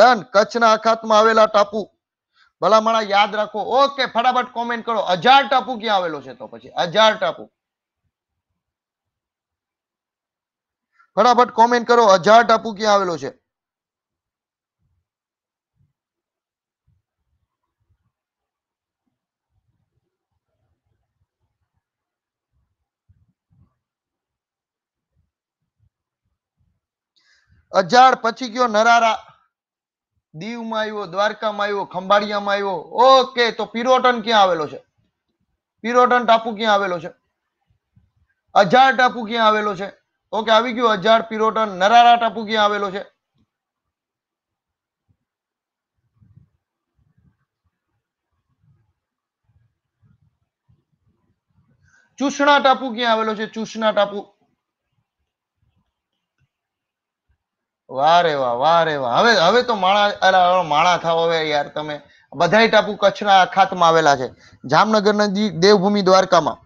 ડન કચ્છના અખાતમાં આવેલા ટાપુ ભલામણા યાદ રાખો ઓકે ફટાફટ કોમેન્ટ કરો હજાર ટાપુ ક્યાં આવેલો છે તો પછી હજાર ટાપુ ફટાફટ કોમેન્ટ કરો હજાર ટાપુ ક્યાં આવેલો છે અજાડ પછી ગયો નરારા દીવમાં આવ્યો દ્વારકામાં આવ્યો ખંભાળિયામાં આવ્યો ઓકે તો પિરોટન ક્યાં આવેલો છે પિરોટન ટાપુ ક્યાં આવેલો છે અજાડ ટાપુ ક્યાં આવેલો છે ઓકે આવી ગયો અજાડ પિરોટન નરારા ટાપુ ક્યાં આવેલો છે ચૂસણા ટાપુ ક્યાં આવેલો છે ચૂસણા ટાપુ વાહ રે વાહ વાહ રે વાહ હવે હવે તો માળા અરે માળા થાવ હવે યાર તમે બધાય ટાપુ કચ્છના અખાતમાં આવેલા છે જામનગર નદી દેવભૂમિ દ્વારકામાં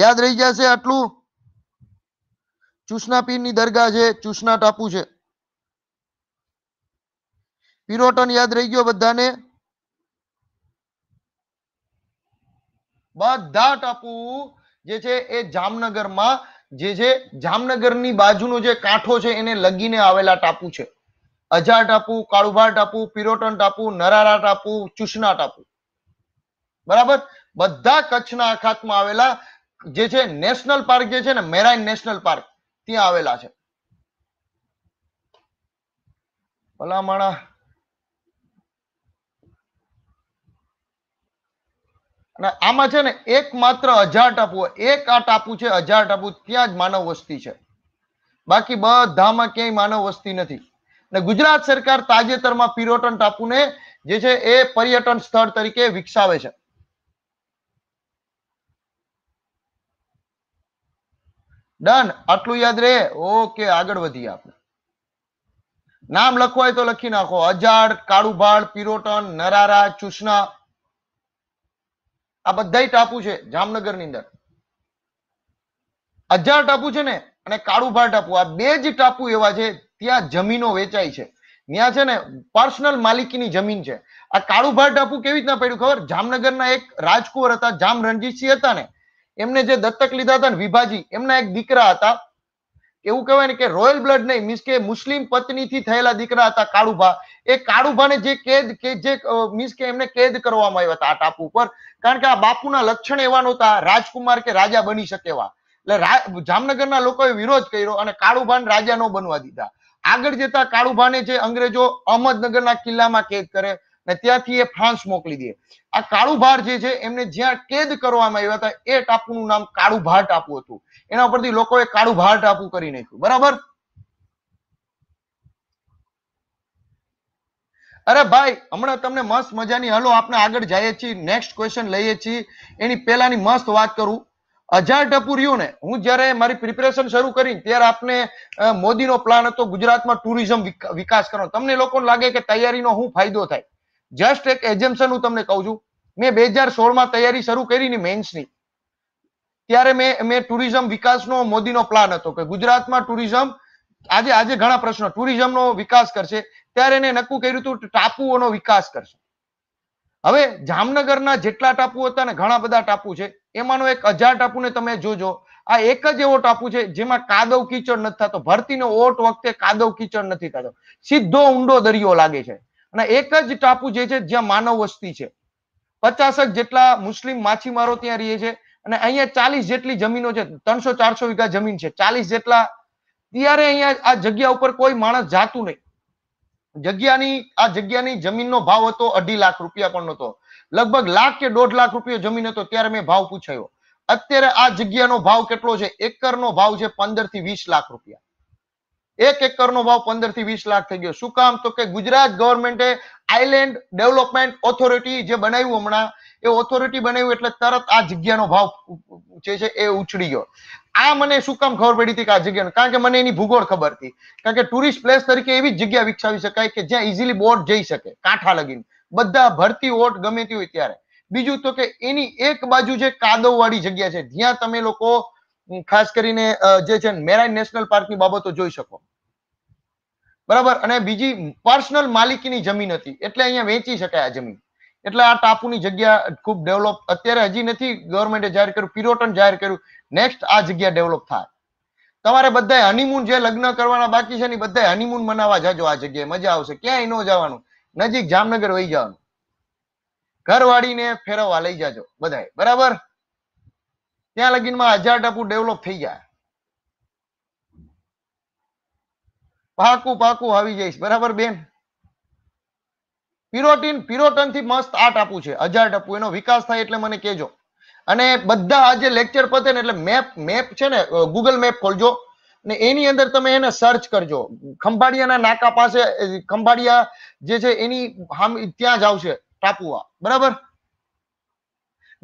યાદ રહી જશે આટલું ચૂસના પીરની દરગાહ છે ચુસના ટાપુ છે પિરોટન યાદ રહી ગયો બધાને બધા ટાપુ જે છે એ જામનગરમાં જે છે જામનગરની બાજુનો જે કાંઠો છે એને લગીને આવેલા ટાપુ છે અજાર ટાપુ કાળુભાર ટાપુ પિરોટન ટાપુ નરારા ટાપુ ચુષના ટાપુ બરાબર બધા કચ્છના અખાતમાં આવેલા જે છે નેશનલ પાર્ક જે છે ને મેરાઇન નેશનલ પાર્ક ત્યાં આવેલા છે ભલામણા અને આમાં છે ને એકમાત્ર અજાર ટાપુ એક આ ટાપુ છે અજાર ટાપુ ત્યાં જ માનવ વસ્તી છે બાકી બધામાં ક્યાંય માનવ વસ્તી નથી અને ગુજરાત સરકાર તાજેતરમાં પિરોટન ટાપુને જે છે એ પર્યટન સ્થળ તરીકે વિકસાવે છે ડન આટલું યાદ રહે ઓકે આગળ વધીએ આપણે નામ લખવાય તો લખી નાખો અજાડ કાળુભાડ પિરોટન નરારા ચુસના આ બધા ટાપુ છે જામનગર ની અંદર અજાણ ટાપુ છે ને અને કાળુભાર ટાપુ આ બે જ ટાપુ એવા છે ત્યાં જમીનો વેચાય છે ત્યાં છે ને પર્સનલ માલિકીની જમીન છે આ કાળુભાર ટાપુ કેવી રીતના પડ્યું ખબર જામનગરના એક રાજકુંવર હતા જામ રણજીતસિંહ હતા ને એમને જે દત્તક લીધા હતા ને વિભાજી એમના એક દીકરા હતા એવું કહેવાય ને કે રોયલ બ્લડ નહીં મીન્સ કે મુસ્લિમ પત્નીથી થયેલા દીકરા હતા કાળુભા એ કાળુભાને જે કેદ કે જે મીન્સ કે એમને કેદ કરવામાં આવ્યા હતા આ ટાપુ ઉપર કારણ કે આ બાપુના લક્ષણ એવા નહોતા રાજકુમાર કે રાજા બની શકે એવા એટલે જામનગરના લોકોએ વિરોધ કર્યો અને કાળુભાન રાજા નો બનવા દીધા આગળ જતા કાળુભાને જે અંગ્રેજો અહમદનગરના કિલ્લામાં કેદ કરે ને ત્યાંથી એ ફ્રાન્સ મોકલી દે આ કાળુભાર જે છે એમને જ્યાં કેદ કરવામાં આવ્યા હતા એ ટાપુનું નામ કાળુભાર ટાપુ હતું એના ઉપરથી લોકોએ કાળું ભાર ટાપુ કરી નાખ્યું બરાબર અરે ભાઈ હમણાં તમને મસ્ત મજાની હલો આપણે આગળ જઈએ છીએ નેક્સ્ટ ક્વેશ્ચન લઈએ છીએ એની પહેલાની મસ્ત વાત કરું અજાર ટપુ ને હું જ્યારે મારી પ્રિપેરેશન શરૂ કરી ત્યારે આપને મોદીનો પ્લાન હતો ગુજરાતમાં ટુરિઝમ વિકાસ કરવાનો તમને લોકોને લાગે કે તૈયારીનો શું ફાયદો થાય જસ્ટ એક એજમ્પશન હું તમને કહું છું મેં બે હજાર સોળમાં તૈયારી શરૂ કરી ની મેન્સની ત્યારે મેં મેં ટુરિઝમ વિકાસનો મોદીનો પ્લાન હતો કે ગુજરાતમાં ટુરિઝમ આજે આજે ઘણા પ્રશ્નો ટુરિઝમનો વિકાસ કરશે ત્યારે એને નક્કી કર્યું હતું ટાપુઓનો વિકાસ કરશે હવે જામનગરના જેટલા ટાપુ હતા ને ઘણા બધા ટાપુ છે એમાંનો એક હજાર ટાપુને તમે જોજો આ એક જ એવો ટાપુ છે જેમાં કાદવ કીચડ નથી થતો ભરતીનો ઓટ વખતે કાદવ કીચડ નથી થતો સીધો ઊંડો દરિયો લાગે છે અને એક જ ટાપુ જે છે જ્યાં માનવ વસ્તી છે પચાસક જેટલા મુસ્લિમ માછીમારો ત્યાં રહે છે અને અહીંયા ચાલીસ જેટલી જમીનો છે ત્રણસો ચારસો વીઘા જમીન છે ચાલીસ જેટલા ત્યારે અહીંયા આ જગ્યા ઉપર કોઈ માણસ જાતું નહીં જગ્યાની આ જગ્યાની જમીનનો ભાવ હતો અઢી લાખ રૂપિયા પણ નતો લગભગ લાખ કે દોઢ લાખ રૂપિયો જમીન હતો ત્યારે મેં ભાવ પૂછાયો અત્યારે આ જગ્યાનો ભાવ કેટલો છે એકરનો ભાવ છે પંદર થી વીસ લાખ રૂપિયા એક એકરનો ભાવ પંદર થી વીસ લાખ થઈ ગયો શું કામ તો કે ગુજરાત ગવર્મેન્ટે આઇલેન્ડ ડેવલપમેન્ટ ઓથોરિટી જે બનાવ્યું હમણાં એ ઓથોરિટી બનાવ્યું એટલે તરત આ જગ્યાનો ભાવ જે છે એ ઉછળી ગયો આ મને શું કામ ખબર પડી હતી કે આ જગ્યાનો કારણ કે મને એની ભૂગોળ ખબર હતી કારણ કે ટુરિસ્ટ પ્લેસ તરીકે એવી જગ્યા વિકસાવી શકાય કે જ્યાં ઇઝીલી બોટ જઈ શકે કાંઠા લગીને બધા ભરતી ઓટ ગમે તે હોય ત્યારે બીજું તો કે એની એક બાજુ જે કાદવવાળી જગ્યા છે જ્યાં તમે લોકો ખાસ કરીને જે છે મેરાઇન નેશનલ પાર્કની બાબતો જોઈ શકો બરાબર અને બીજી પર્સનલ માલિકીની જમીન હતી એટલે અહીંયા વેચી શકાય આ જમીન એટલે આ ટાપુની જગ્યા ખૂબ ડેવલપ અત્યારે હજી નથી ગવર્મેન્ટે જાહેર કર્યું પિરોટન જાહેર કર્યું નેક્સ્ટ આ જગ્યા ડેવલપ થાય તમારે બધા હનીમૂન જે લગ્ન કરવાના બાકી છે ને બધા હનીમૂન મનાવવા જાજો આ જગ્યાએ મજા આવશે ક્યાંય ન જવાનું નજીક જામનગર વહી જવાનું ઘરવાળીને ફેરવવા લઈ જાજો બધાય બરાબર ત્યાં લગીનમાં હજાર ટાપુ ડેવલપ થઈ જાય પાકું પાકું આવી જઈશ બરાબર બેન પિરોટીન થી મસ્ત આ ટાપુ છે હજાર ટાપુ એનો વિકાસ થાય એટલે મને કહેજો અને બધા આજે લેક્ચર પતે ને એટલે મેપ મેપ છે ને ગૂગલ મેપ ખોલજો ને એની અંદર તમે એને સર્ચ કરજો ખંભાડિયાના નાકા પાસે ખંભાડિયા જે છે એની ત્યાં જ આવશે ટાપુઆ બરાબર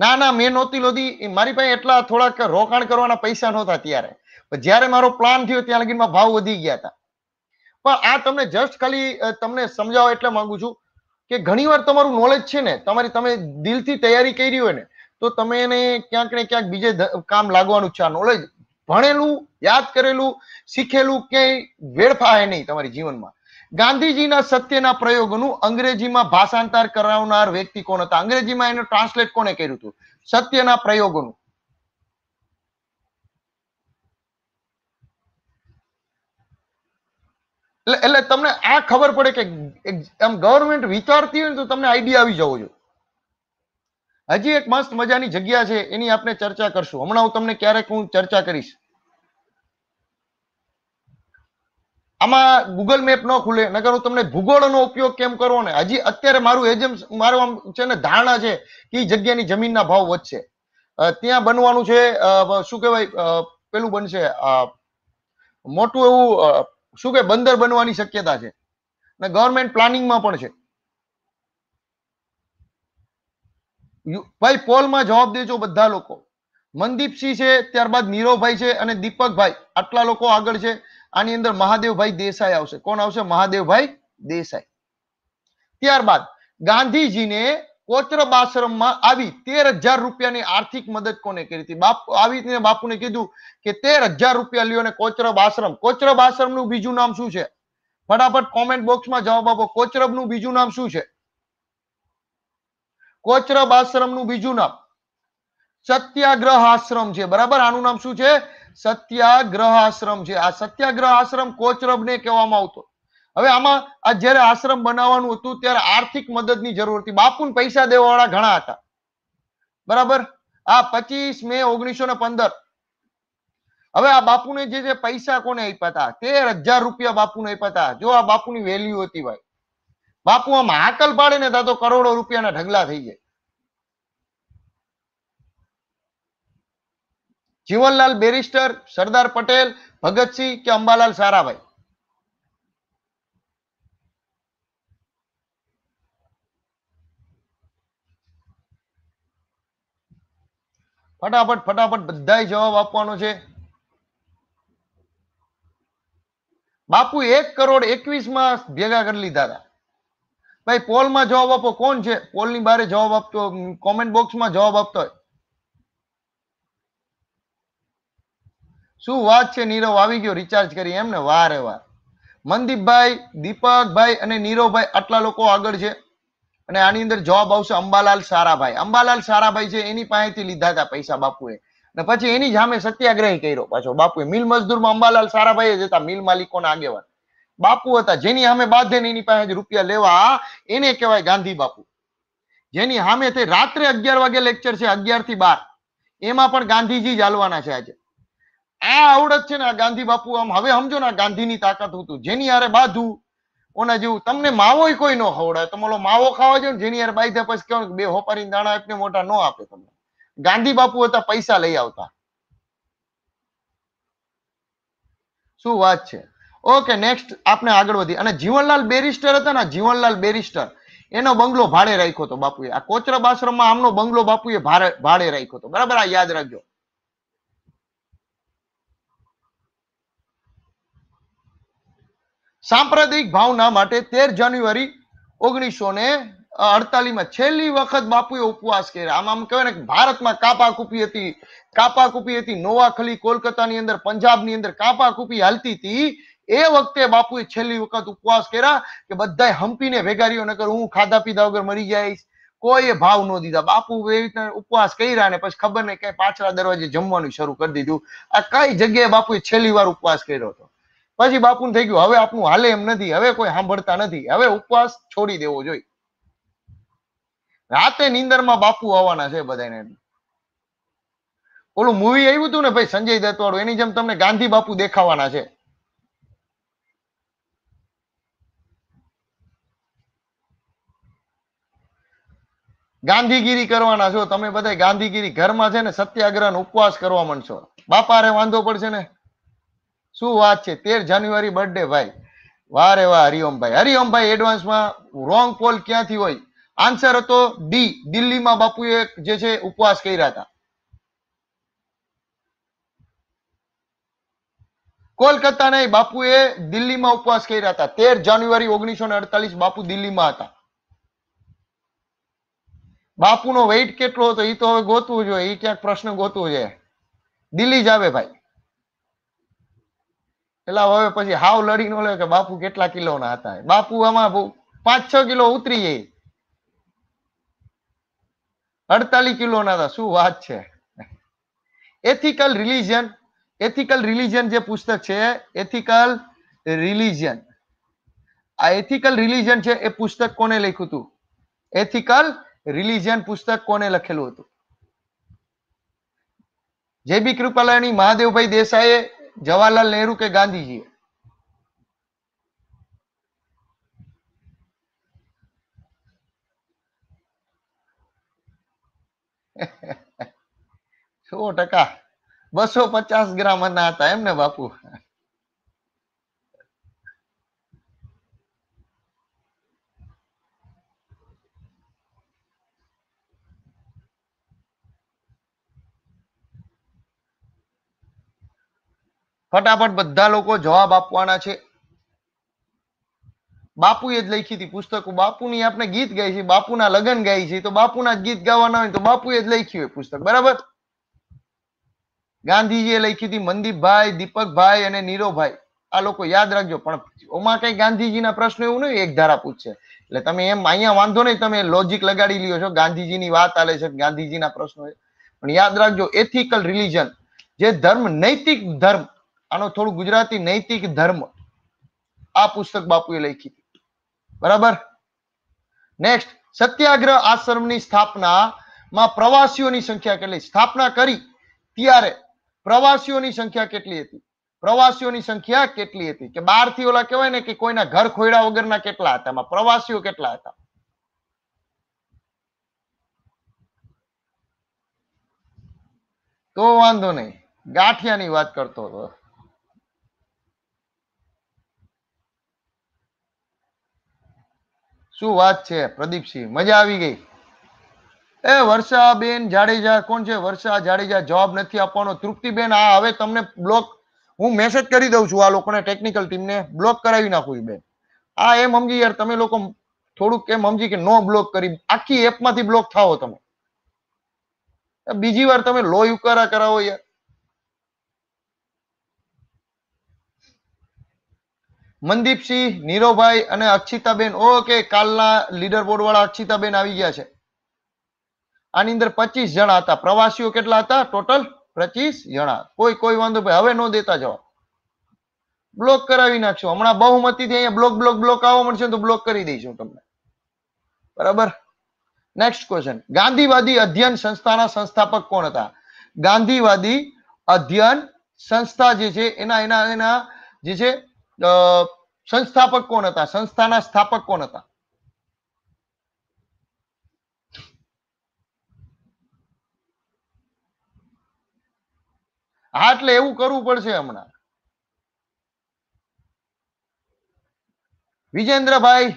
ના ના મેં નહોતી લોધી મારી પાસે એટલા થોડાક રોકાણ કરવાના પૈસા નહોતા ત્યારે જ્યારે મારો પ્લાન થયો ત્યાં લગીમાં ભાવ વધી ગયા હતા પણ આ તમને જસ્ટ ખાલી તમને સમજાવો એટલે માંગુ છું કે ઘણીવાર તમારું નોલેજ છે ને તમારી તમે દિલથી તૈયારી કરી હોય ને તો તમે એને ક્યાંક ને ક્યાંક બીજે કામ લાગવાનું છે આ નોલેજ ભણેલું યાદ કરેલું શીખેલું કે વેડફાય નહીં તમારી જીવનમાં ગાંધીજીના સત્યના પ્રયોગોનું અંગ્રેજીમાં ભાષાંતર કરાવનાર વ્યક્તિ કોણ હતા અંગ્રેજીમાં એનું ટ્રાન્સલેટ કોને કર્યું હતું સત્યના પ્રયોગોનું એટલે એટલે તમને આ ખબર પડે કે આમ ગવર્મેન્ટ વિચારતી હોય ને તો તમને આઈડિયા આવી જવો જોઈએ હજી એક મસ્ત મજાની જગ્યા છે એની આપણે ચર્ચા કરશું હમણાં હું તમને ક્યારેક હું ચર્ચા કરીશ આમાં ગૂગલ મેપ ન ખુલે નગર હું તમને ભૂગોળનો ઉપયોગ કેમ કરવો ને હજી અત્યારે મારું એજમ મારું આમ છે ને ધારણા છે કે એ જગ્યાની જમીનના ભાવ વધશે ત્યાં બનવાનું છે શું કહેવાય પેલું બનશે મોટું એવું શું કે બંદર બનવાની શક્યતા છે અને ગવર્મેન્ટ પ્લાનિંગમાં પણ છે ભાઈ પોલમાં જવાબ દેજો બધા લોકો મનદીપસિંહ છે ત્યારબાદ નીરવભાઈ છે અને દીપકભાઈ આટલા લોકો આગળ છે આની અંદર મહાદેવભાઈ દેસાઈ આવશે કોણ આવશે મહાદેવભાઈ દેસાઈ ત્યારબાદ ગાંધીજીને કોચરબ આશ્રમમાં આવી તેર હજાર રૂપિયાની આર્થિક મદદ કોને કરી હતી બાપુ આવી રીતે બાપુને કીધું કે તેર હજાર રૂપિયા લ્યો ને કોચરબ આશ્રમ કોચરબ આશ્રમનું બીજું નામ શું છે ફટાફટ કોમેન્ટ બોક્સમાં જવાબ આપો કોચરબનું બીજું નામ શું છે કોચરબ આશ્રમનું બીજું નામ સત્યાગ્રહ આશ્રમ છે બરાબર આનું નામ શું છે સત્યાગ્રહ આશ્રમ છે આ સત્યાગ્રહ આશ્રમ કોચરબને કહેવામાં આવતો હવે આમાં આ જ્યારે આશ્રમ બનાવવાનું હતું ત્યારે આર્થિક મદદની જરૂર હતી બાપુને પૈસા દેવાવાળા ઘણા હતા બરાબર આ પચીસ મે ઓગણીસો ને પંદર હવે આ બાપુને જે જે પૈસા કોને આપ્યા હતા તેર હજાર રૂપિયા બાપુને આપ્યા હતા જો આ બાપુની વેલ્યુ હતી ભાઈ બાપુ આમ હાકલ પાડે ને તો કરોડો રૂપિયાના ઢગલા થઈ જાય જીવનલાલ બેરિસ્ટર સરદાર પટેલ ભગતસિંહ કે અંબાલાલ સારાભાઈ ફટાફટ ફટાફટ બધાય જવાબ આપવાનો છે બાપુ એક કરોડ એકવીસ માં ભેગા કરી લીધા હતા ભાઈ પોલમાં જવાબ આપો કોણ છે પોલની બારે જવાબ આપતો કોમેન્ટ બોક્સ માં જવાબ આપતો હોય શું વાત છે નીરવ આવી ગયો રિચાર્જ કરી એમને વારે વાર મનદીપભાઈ દીપકભાઈ અને નીરવભાઈ આટલા લોકો આગળ છે અને આની અંદર જોબ આવશે અંબાલાલ સારાભાઈ અંબાલાલ સારાભાઈ છે એની પાસેથી લીધા હતા પૈસા બાપુએ અને પછી એની સામે સત્યાગ્રહ કર્યો પાછો બાપુએ મિલ મજદૂરમાં અંબાલાલ સારાભાઈ જ હતા મિલ માલિકોના આગેવાન બાપુ હતા જેની સામે બાધે એની પાસે જ રૂપિયા લેવા એને કહેવાય ગાંધી બાપુ જેની સામે તે રાત્રે અગિયાર વાગે લેક્ચર છે અગિયાર થી બાર એમાં પણ ગાંધીજી જ હાલવાના છે આજે આ આવડત છે ને ગાંધી બાપુ આમ હવે સમજો ને ગાંધીની તાકાત હતું જેની હારે બાધું ઓના જેવું તમને માવો કોઈ ન ખવડાવે તમે માવો ખાવા જાવ જેની યાર બાઈ પછી કહેવાનું બે હોપારી દાણા આપને મોટા ન આપે તમને ગાંધી બાપુ હતા પૈસા લઈ આવતા શું વાત છે ઓકે નેક્સ્ટ આપણે આગળ વધી અને જીવનલાલ બેરિસ્ટર હતા ને જીવનલાલ બેરિસ્ટર એનો બંગલો ભાડે રાખ્યો હતો બાપુએ આ કોચરબ આશ્રમમાં આમનો બંગલો બાપુએ ભાડે રાખ્યો હતો બરાબર આ યાદ રાખજો સાંપ્રદાયિક ભાવના માટે તેર જાન્યુઆરી ઓગણીસો ને અડતાલીસમાં છેલ્લી વખત બાપુએ ઉપવાસ કર્યા આમ આમ કહેવાય ને ભારતમાં કાપા કૂપી હતી કાપા કૂપી હતી નોવાખલી કોલકાતાની અંદર પંજાબની અંદર કાપા કૂપી હાલતી હતી એ વખતે બાપુએ છેલ્લી વખત ઉપવાસ કર્યા કે બધાય હંપીને ભેગારીઓ નગર હું ખાધા પીધા વગર મરી જઈશ કોઈએ ભાવ ન દીધા બાપુ એવી રીતના ઉપવાસ કર્યા ને પછી ખબર નહીં ક્યાંય પાછલા દરવાજે જમવાનું શરૂ કરી દીધું આ કઈ જગ્યાએ બાપુએ છેલ્લી વાર ઉપવાસ કર્યો હતો પછી બાપુને થઈ ગયું હવે આપનું હાલે એમ નથી હવે કોઈ સાંભળતા નથી હવે ઉપવાસ છોડી દેવો જોઈએ રાતે નિંદરમાં બાપુ આવવાના છે બધાને ઓલું મૂવી આવ્યું હતું ને ભાઈ સંજય દત્ત વાળું એની જેમ તમને ગાંધી બાપુ દેખાવાના છે ગાંધીગીરી કરવાના છો તમે બધા ગાંધીગીરી ઘરમાં છે ને સત્યાગ્રહ ઉપવાસ કરવા માંડશો બાપા રે વાંધો પડશે ને શું વાત છે તેર જાન્યુઆરી બર્થડે ભાઈ વારે વાહ હરિઓમભાઈ હરિઓમભાઈ એડવાન્સમાં રોંગ કોલ ક્યાંથી હોય આન્સર હતો ડી દિલ્હીમાં બાપુએ જે છે ઉપવાસ કર્યા હતા કોલકાતા નહીં બાપુએ દિલ્હીમાં ઉપવાસ કર્યા હતા તેર જાન્યુઆરી ઓગણીસો ને અડતાલીસ બાપુ દિલ્હીમાં હતા બાપુનો વેઇટ કેટલો હતો એ તો હવે ગોતવું જોઈએ એ ક્યાંક પ્રશ્ન ગોતવું છે દિલ્હી જ આવે ભાઈ એટલે હવે પછી હાવ લડીને ઓલે કે બાપુ કેટલા કિલો ના હતા બાપુ આમાં પાંચ છ કિલો ઉતરી જાય અડતાલીસ કિલો ના હતા શું વાત છે એથિકલ રિલિજન એથિકલ રિલિજન જે પુસ્તક છે એથિકલ રિલિજન આ એથિકલ રિલિજન છે એ પુસ્તક કોને લખ્યું હતું એથિકલ રિલિજન પુસ્તક કોને લખેલું હતું જે બી કૃપાલાની મહાદેવભાઈ દેસાઈએ જવાહરલાલ નહેરુ કે ગાંધીજી સો ટકા બસો પચાસ ગ્રામ ના હતા એમને બાપુ ફટાફટ બધા લોકો જવાબ આપવાના છે બાપુએ જ લખી હતી પુસ્તકો બાપુની આપણે ગીત ગાય છે બાપુના લગન ગાય છે તો બાપુના જ ગીત ગાવાના હોય તો બાપુએ જ લખ્યું હોય પુસ્તક બરાબર ગાંધીજીએ લખી હતી મનદીપભાઈ દીપકભાઈ અને નીરોભાઈ આ લોકો યાદ રાખજો પણ ઓમાં કઈ ગાંધીજીના પ્રશ્ન એવું નહીં એક ધારા પૂછશે એટલે તમે એમ અહીંયા વાંધો નહીં તમે લોજિક લગાડી લ્યો છો ગાંધીજીની વાત આલે છે ગાંધીજીના પ્રશ્નો પણ યાદ રાખજો એથિકલ રિલીજન જે ધર્મ નૈતિક ધર્મ આનો થોડું ગુજરાતી નૈતિક ધર્મ આ પુસ્તક બાપુએ લખી બરાબર નેક્સ્ટ સત્યાગ્રહ આશ્રમની સ્થાપના માં પ્રવાસીઓની સંખ્યા કેટલી સ્થાપના કરી ત્યારે પ્રવાસીઓની સંખ્યા કેટલી હતી પ્રવાસીઓની સંખ્યા કેટલી હતી કે બાર થી ઓલા કહેવાય ને કે કોઈના ઘર ખોયડા વગરના કેટલા હતા એમાં પ્રવાસીઓ કેટલા હતા તો વાંધો નહીં ગાંઠિયાની વાત કરતો હતો શું વાત છે પ્રદીપસિંહ મજા આવી ગઈ એ વર્ષા બેન જાડેજા કોણ છે વર્ષા જાડેજા જવાબ નથી આપવાનો તૃપ્તિ બેન આ હવે તમને બ્લોક હું મેસેજ કરી દઉં છું આ લોકોને ટેકનિકલ ટીમને બ્લોક કરાવી નાખું છું બેન આ એમ સમજી યાર તમે લોકો થોડુંક એમ સમજી કે નો બ્લોક કરી આખી એપમાંથી બ્લોક થાવ તમે બીજી વાર તમે લો ઉકારા કરાવો યાર મનદીપસિંહ નીરોભાઈ અને અક્ષિતાબેન ઓકે કાલના લીડર બોર્ડ વાળા અક્ષિતાબેન આવી ગયા છે આની અંદર પચીસ જણા હતા પ્રવાસીઓ કેટલા હતા ટોટલ પચીસ જણા કોઈ કોઈ વાંધો ભાઈ હવે ન દેતા જવા બ્લોક કરાવી નાખશું હમણાં બહુમતીથી અહીંયા બ્લોક બ્લોક બ્લોક આવવા મળશે તો બ્લોક કરી દઈશું તમને બરાબર નેક્સ્ટ ક્વેશ્ચન ગાંધીવાદી અધ્યયન સંસ્થાના સંસ્થાપક કોણ હતા ગાંધીવાદી અધ્યયન સંસ્થા જે છે એના એના એના જે છે સંસ્થાપક કોણ હતા સંસ્થાના સ્થાપક કોણ હતા હા એટલે એવું કરવું પડશે હમણાં વિજેન્દ્રભાઈ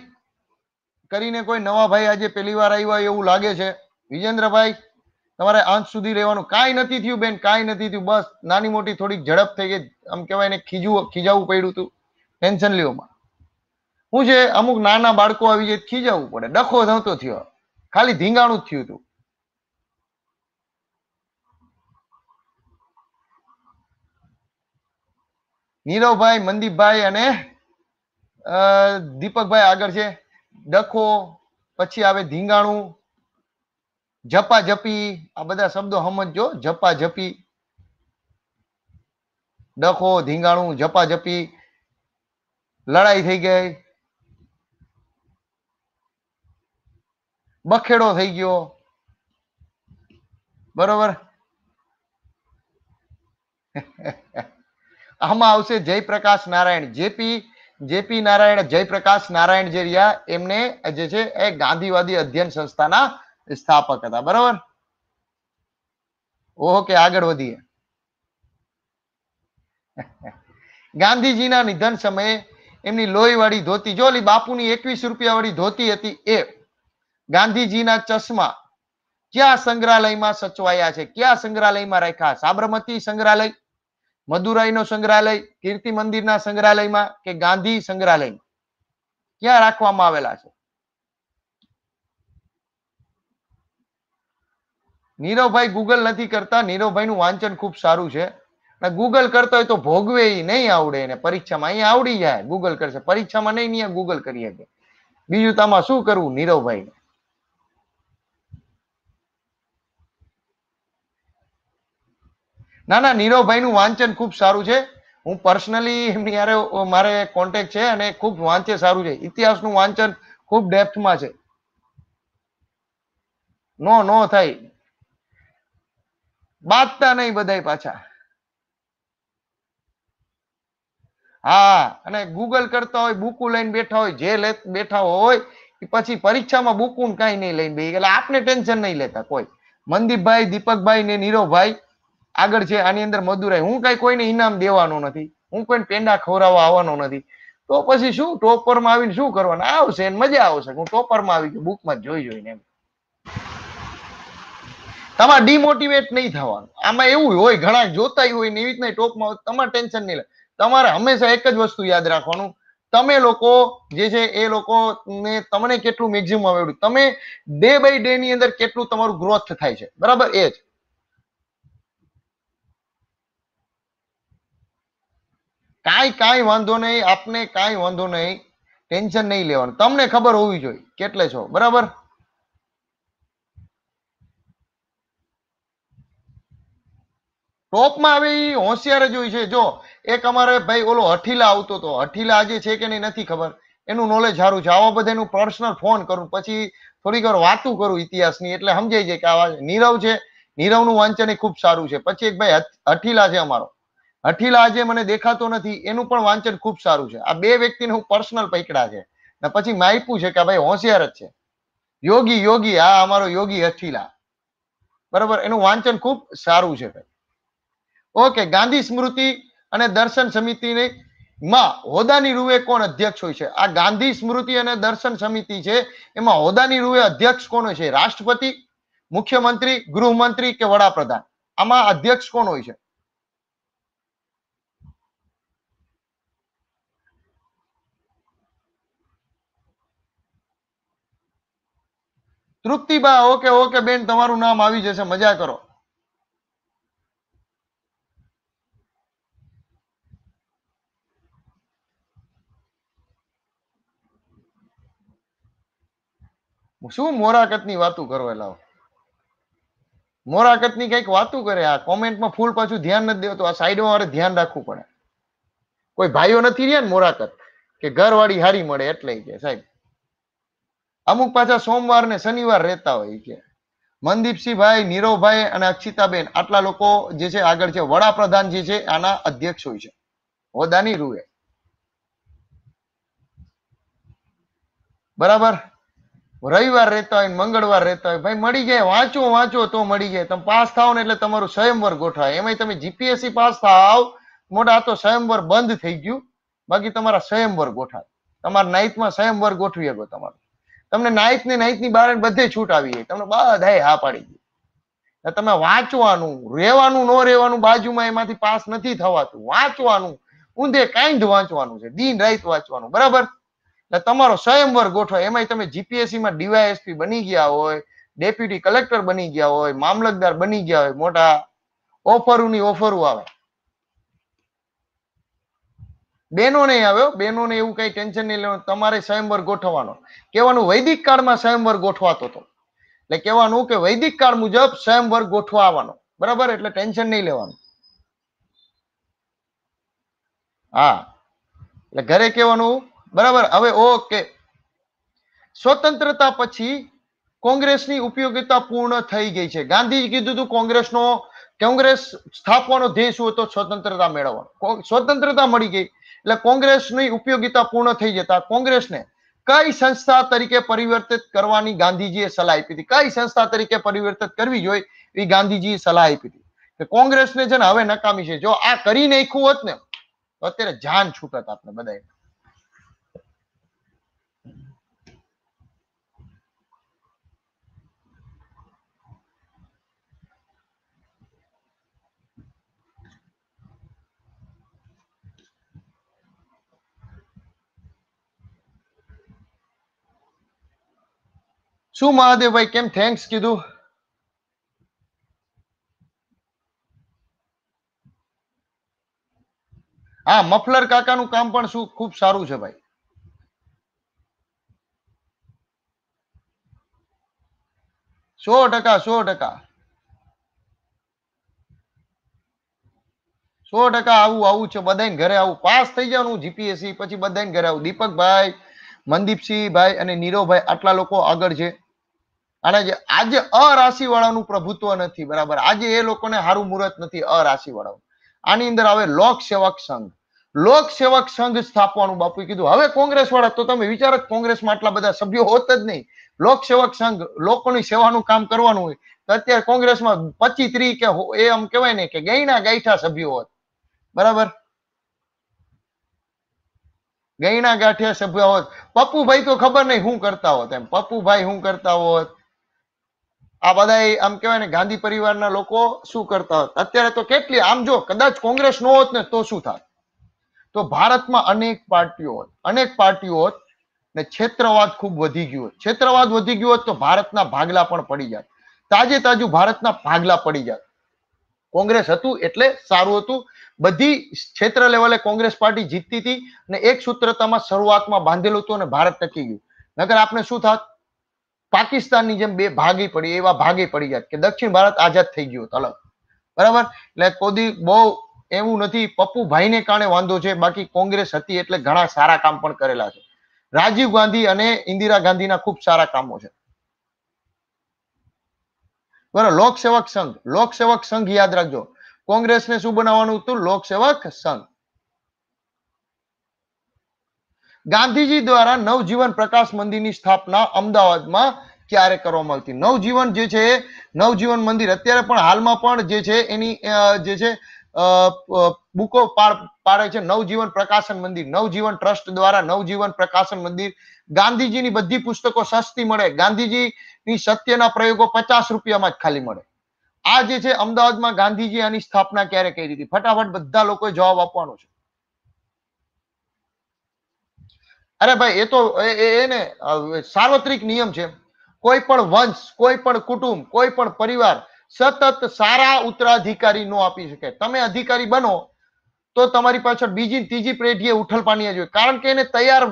કરીને કોઈ નવા ભાઈ આજે પહેલી વાર આવ્યા એવું લાગે છે વિજેન્દ્રભાઈ તમારે અંત સુધી રહેવાનું કાંઈ નથી થયું બેન કાંઈ નથી થયું બસ નાની મોટી થોડીક ઝડપ થઈ ગઈ આમ કહેવાય ને ખીજવું ખીજાવું પડ્યું હતું ટેન્શન લેવામાં હું છે અમુક નાના બાળકો આવી જાય ખીજાવવું પડે ડખો થતો થયો ખાલી ધીંગાણું જ થયું હતું નીરવભાઈ મનદીપભાઈ અને દીપકભાઈ આગળ છે ડખો પછી આવે ધીંગાણું જપા જપી આ બધા શબ્દો સમજો જપા જપી ડખો ધીંગાણું જપા જપી લડાઈ થઈ ગઈ બખેડો થઈ ગયો બરોબર આમાં આવશે જયપ્રકાશ નારાયણ જેપી જેપી નારાયણ જયપ્રકાશ નારાયણ જે રહ્યા એમને જે છે એ ગાંધીવાદી અધ્યયન સંસ્થાના સ્થાપક હતા બરોબર કે આગળ વધીએ ગાંધીજીના નિધન સમયે એમની લોહી વાળી ધોતી જો ઓલી બાપુની એકવીસ રૂપિયા વાળી ધોતી હતી એ ગાંધીજીના ચશ્મા ક્યાં સંગ્રહાલયમાં સચવાયા છે ક્યાં સંગ્રહાલયમાં રાખ્યા સાબરમતી સંગ્રહાલય મદુરાઈનો સંગ્રહાલય કીર્તિ મંદિરના સંગ્રહાલયમાં કે ગાંધી સંગ્રહાલય ક્યાં રાખવામાં આવેલા છે નીરવભાઈ ગૂગલ નથી કરતા નીરવભાઈ નું વાંચન ખૂબ સારું છે ગૂગલ કરતો હોય તો ભોગવે એ નહીં આવડે એને પરીક્ષામાં અહીંયા આવડી જાય ગૂગલ કરશે પરીક્ષામાં નહીં અહીંયા ગૂગલ કરી શકે બીજું તામાં શું કરવું નીરવભાઈ ના ના નીરવભાઈ નું વાંચન ખૂબ સારું છે હું પર્સનલી એમની યારે મારે કોન્ટેક છે અને ખૂબ વાંચે સારું છે ઇતિહાસનું વાંચન ખૂબ ડેપ્થમાં છે નો નો થાય બાદતા નહીં બધાય પાછા હા અને ગૂગલ કરતા હોય બુકુ લઈને બેઠા હોય જે બેઠા હોય એ પછી પરીક્ષામાં બુકું કાંઈ નહીં લઈને બે એટલે આપને ટેન્શન નહીં લેતા કોઈ મનદીપભાઈ દીપકભાઈ ને નીરવભાઈ આગળ છે આની અંદર મધુરાઈ હું કઈ કોઈને ઇનામ દેવાનો નથી હું કોઈને પેંડા ખવડાવવા આવવાનો નથી તો પછી શું ટોપરમાં આવીને શું કરવાનું આવશે એને મજા આવશે હું ટોપરમાં આવી ગયો બુકમાં જોઈ જોઈને એમ તમારે ડીમોટિવેટ નહીં થવાનું આમાં એવું હોય ઘણા જોતા હોય ને એવી રીતના ટોપમાં તમારે ટેન્શન નહીં લે તમારે હંમેશા એક જ વસ્તુ યાદ રાખવાનું તમે લોકો જે છે એ લોકોને તમને કેટલું મેક્ઝિમમ આવડ્યું તમે ડે બાય ડે ની અંદર કેટલું તમારું ગ્રોથ થાય છે બરાબર એ જ કાંઈ કાંઈ વાંધો નહીં આપને કાંઈ વાંધો નહીં ટેન્શન નહીં લેવાનું તમને ખબર હોવી જોઈએ કેટલે છો બરાબર ટોપમાં આવી હોશિયાર જ હોય છે જો એક અમારે ભાઈ ઓલો અઠીલા આવતો હતો અઠીલા આજે છે કે નહીં નથી ખબર એનું નોલેજ સારું છે આવા બધા એનું પર્સનલ ફોન કરું પછી થોડીક વાર વાતું કરું ઇતિહાસની એટલે સમજાય જાય કે આવા નીરવ છે નીરવનું વાંચન એ ખૂબ સારું છે પછી એક ભાઈ અઠીલા છે અમારો અઠીલા આજે મને દેખાતો નથી એનું પણ વાંચન ખૂબ સારું છે આ બે વ્યક્તિને હું પર્સનલ પકડા છે ને પછી માયપું છે કે ભાઈ હોશિયાર જ છે યોગી યોગી આ અમારો યોગી અઠીલા બરાબર એનું વાંચન ખૂબ સારું છે ભાઈ ઓકે ગાંધી સ્મૃતિ અને દર્શન સમિતિની માં હોદાની રૂએ કોણ અધ્યક્ષ હોય છે આ ગાંધી સ્મૃતિ અને દર્શન સમિતિ છે એમાં હોદાની રૂએ અધ્યક્ષ કોણ હોય છે રાષ્ટ્રપતિ મુખ્યમંત્રી ગૃહમંત્રી કે વડાપ્રધાન આમાં અધ્યક્ષ કોણ હોય છે તૃપ્તિબા ઓકે ઓકે બેન તમારું નામ આવી જશે મજા કરો શું મોરાકતની વાતું કરો લાવો મોરાકતની કઈક વાતું કરે આ કોમેન્ટમાં ફૂલ પાછું ધ્યાન નથી દેવું આ સાઈડમાં મારે ધ્યાન રાખવું પડે કોઈ ભાઈઓ નથી રહ્યા ને મોરાકત કે ઘરવાળી હારી મળે એટલે કે સાહેબ અમુક પાછા સોમવાર ને શનિવાર રહેતા હોય કે મનદીપસિંહ ભાઈ નીરવભાઈ અને અક્ષિતાબેન આટલા લોકો જે છે આગળ છે વડાપ્રધાન જે છે આના અધ્યક્ષ હોય છે હોદાની રૂએ બરાબર રવિવાર રહેતા હોય મંગળવાર રહેતા હોય ભાઈ મળી જાય વાંચો વાંચો તો મળી જાય તમે પાસ થાવ ને એટલે તમારું સ્વયંવર ગોઠવાય એમાં તમે જીપીએસસી પાસ થાવ મોટા તો સ્વયંવર બંધ થઈ ગયું બાકી તમારા સ્વયંવર ગોઠવાય તમારા નાઇટમાં સ્વયંવર ગોઠવી શકો તમારું તમને નાઇટ ને નાઇટ ની બાર બધે છૂટ આવી જાય તમને બધા હા પાડી ગઈ તમે વાંચવાનું રહેવાનું ન રહેવાનું બાજુમાં એમાંથી પાસ નથી થવાતું વાંચવાનું ઊંધે કાંઈ જ વાંચવાનું છે દિન રાત વાંચવાનું બરાબર એટલે તમારો સ્વયંવર ગોઠવો એમાંય તમે જીપીએસસીમાં ડીવાયએસપી બની ગયા હોય ડેપ્યુટી કલેક્ટર બની ગયા હોય મામલતદાર બની ગયા હોય મોટા ઓફરોની ઓફરો આવે બેનો નહીં આવ્યો બેનોને એવું કઈ ટેન્શન નહીં લેવાનું તમારે સ્વયંવર ગોઠવવાનો કહેવાનું વૈદિક કાળમાં સ્વયંવર ગોઠવાતો હતો એટલે કહેવાનું કે વૈદિક કાળ મુજબ સ્વયંવર ગોઠવા બરાબર એટલે ટેન્શન નહીં લેવાનું હા એટલે ઘરે કહેવાનું બરાબર હવે ઓકે સ્વતંત્રતા પછી કોંગ્રેસની ઉપયોગિતા પૂર્ણ થઈ ગઈ છે ગાંધીજી કીધું હતું કોંગ્રેસનો કોંગ્રેસ સ્થાપવાનો ધ્યેય શું હતો સ્વતંત્રતા મેળવવાનો સ્વતંત્રતા મળી ગઈ એટલે કોંગ્રેસની ઉપયોગિતા પૂર્ણ થઈ જતા કોંગ્રેસને કઈ સંસ્થા તરીકે પરિવર્તિત કરવાની ગાંધીજીએ સલાહ આપી હતી કઈ સંસ્થા તરીકે પરિવર્તિત કરવી જોઈએ એ ગાંધીજીએ સલાહ આપી હતી કે કોંગ્રેસને છે ને હવે નકામી છે જો આ કરી નાખ્યું હોત ને અત્યારે જાન છૂટત આપણે બધા શું મહાદેવભાઈ કેમ થેન્ક્સ કીધું હા મફલર કાકાનું કામ પણ શું ખૂબ સારું છે ભાઈ સો ટકા સો ટકા સો ટકા આવું આવું છે બધાને ઘરે આવું પાસ થઈ જવાનું જીપીએસસી પછી બધાને ઘરે આવું દીપકભાઈ મનદીપસિંહ ભાઈ અને નીરવભાઈ આટલા લોકો આગળ છે અને કે આજે અરાશિ વાળાનું પ્રભુત્વ નથી બરાબર આજે એ લોકોને સારું મુહૂર્ત નથી અરાશિ વાળાનું આની અંદર હવે લોક સેવક સંઘ લોક સેવક સંઘ સ્થાપવાનું બાપુ કીધું હવે કોંગ્રેસ વાળા તો તમે વિચારો કોંગ્રેસમાં આટલા બધા સભ્યો હોત જ નહીં લોક સેવક સંઘ લોકોની સેવાનું કામ કરવાનું હોય તો અત્યારે કોંગ્રેસમાં પચી ત્રીસ કે એ આમ કહેવાય ને કે ગઈના ગાંઠા સભ્યો હોત બરાબર ગઈના ગાંઠિયા સભ્ય હોત પપ્પુભાઈ તો ખબર નહીં શું કરતા હોત એમ પપ્પુભાઈ શું કરતા હોત આ બધા આમ કહેવાય ને ગાંધી પરિવારના લોકો શું કરતા હતા અત્યારે તો કેટલી આમ જો કદાચ કોંગ્રેસ નો હોત ને તો શું થાત તો ભારતમાં અનેક પાર્ટીઓ હોત અનેક પાર્ટીઓ હોત ને ક્ષેત્રવાદ ખૂબ વધી ગયો હોત ક્ષેત્રવાદ વધી ગયો હોત તો ભારતના ભાગલા પણ પડી જાય તાજે તાજુ ભારતના ભાગલા પડી જાય કોંગ્રેસ હતું એટલે સારું હતું બધી ક્ષેત્ર લેવલે કોંગ્રેસ પાર્ટી જીતતી હતી અને એક સૂત્રતામાં શરૂઆતમાં બાંધેલું હતું અને ભારત ટકી ગયું નગર આપણે શું થાત પાકિસ્તાનની જેમ બે ભાગી પડી એવા ભાગી પડી ગયા કે દક્ષિણ ભારત આઝાદ થઈ ગયું અલગ બરાબર એટલે કોદી બહુ એવું નથી પપ્પુભાઈને કારણે વાંધો છે બાકી કોંગ્રેસ હતી એટલે ઘણા સારા કામ પણ કરેલા છે રાજીવ ગાંધી અને ઇન્દિરા ગાંધીના ખૂબ સારા કામો છે બરાબર લોકસેવક સંઘ લોકસેવક સંઘ યાદ રાખજો કોંગ્રેસને શું બનાવવાનું હતું લોકસેવક સંઘ ગાંધીજી દ્વારા નવજીવન પ્રકાશ મંદિરની સ્થાપના અમદાવાદમાં ક્યારે કરવામાં આવતી નવજીવન જે છે નવજીવન મંદિર અત્યારે પણ હાલમાં પણ જે છે એની જે છે બુકો પાડે છે નવજીવન પ્રકાશન મંદિર નવજીવન ટ્રસ્ટ દ્વારા નવજીવન પ્રકાશન મંદિર ગાંધીજીની બધી પુસ્તકો સસ્તી મળે ગાંધીજીની સત્યના પ્રયોગો પચાસ રૂપિયામાં જ ખાલી મળે આ જે છે અમદાવાદમાં ગાંધીજી આની સ્થાપના ક્યારે કરી હતી ફટાફટ બધા લોકોએ જવાબ આપવાનો છે અરે ભાઈ એ તો એને સાર્વત્રિક નિયમ છે કોઈ પણ વંશ કોઈ પણ કુટુંબ કોઈ પણ પરિવાર સતત સારા ઉત્તરાધિકારી નો આપી શકે તમે અધિકારી બનો તો તમારી પાછળ બીજી ત્રીજી પેઢીએ ઉઠલ પાણી જોઈએ કારણ કે એને તૈયાર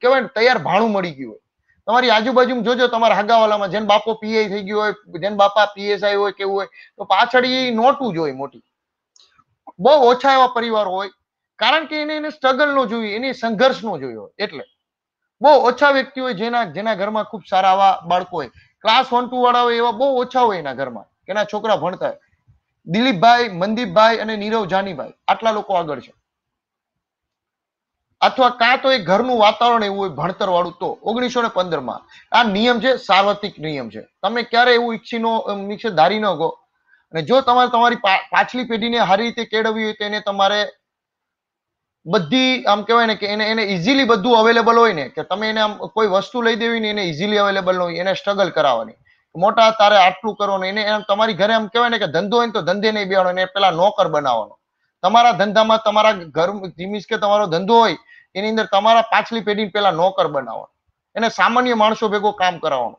કહેવાય તૈયાર ભાણું મળી ગયું હોય તમારી આજુબાજુ જોજો તમારા હગાવાલામાં જેન બાપો પીઆઈ થઈ ગયો હોય જેન બાપા પીએસઆઈ હોય કેવું હોય તો પાછળ એ નોટું જ હોય મોટી બહુ ઓછા એવા પરિવાર હોય કારણ કે એને એને સ્ટ્રગલ નો જોયું એને સંઘર્ષ નો જોયો એટલે બહુ ઓછા વ્યક્તિ હોય જેના જેના ઘરમાં ખૂબ સારા આવા બાળકો હોય ક્લાસ વન ટુ વાળા હોય એવા બહુ ઓછા હોય એના ઘરમાં એના છોકરા ભણતા હોય દિલીપભાઈ મનદીપભાઈ અને નીરવ જાનીભાઈ આટલા લોકો આગળ છે અથવા કાં તો એ ઘરનું વાતાવરણ એવું હોય ભણતર વાળું તો ઓગણીસો ને પંદર માં આ નિયમ છે સાર્વત્રિક નિયમ છે તમે ક્યારે એવું ઈચ્છીનો નીચે ધારી ન કહો અને જો તમારે તમારી પાછલી પેઢીને સારી રીતે કેળવવી હોય તો એને તમારે બધી આમ કહેવાય ને કે એને એને ઇઝીલી બધું અવેલેબલ હોય ને કે તમે એને આમ કોઈ વસ્તુ લઈ દેવી ને એને ઇઝીલી અવેલેબલ હોય એને સ્ટ્રગલ કરાવવાની મોટા તારે આટલું કરવાનું એને એમ તમારી ઘરે આમ કહેવાય ને કે ધંધો હોય ને તો ધંધે નહીં બેવાનો એને પેલા નોકર બનાવવાનો તમારા ધંધામાં તમારા ઘર મીન્સ કે તમારો ધંધો હોય એની અંદર તમારા પાછલી પેઢી પેલા નોકર બનાવવાનો એને સામાન્ય માણસો ભેગો કામ કરાવવાનો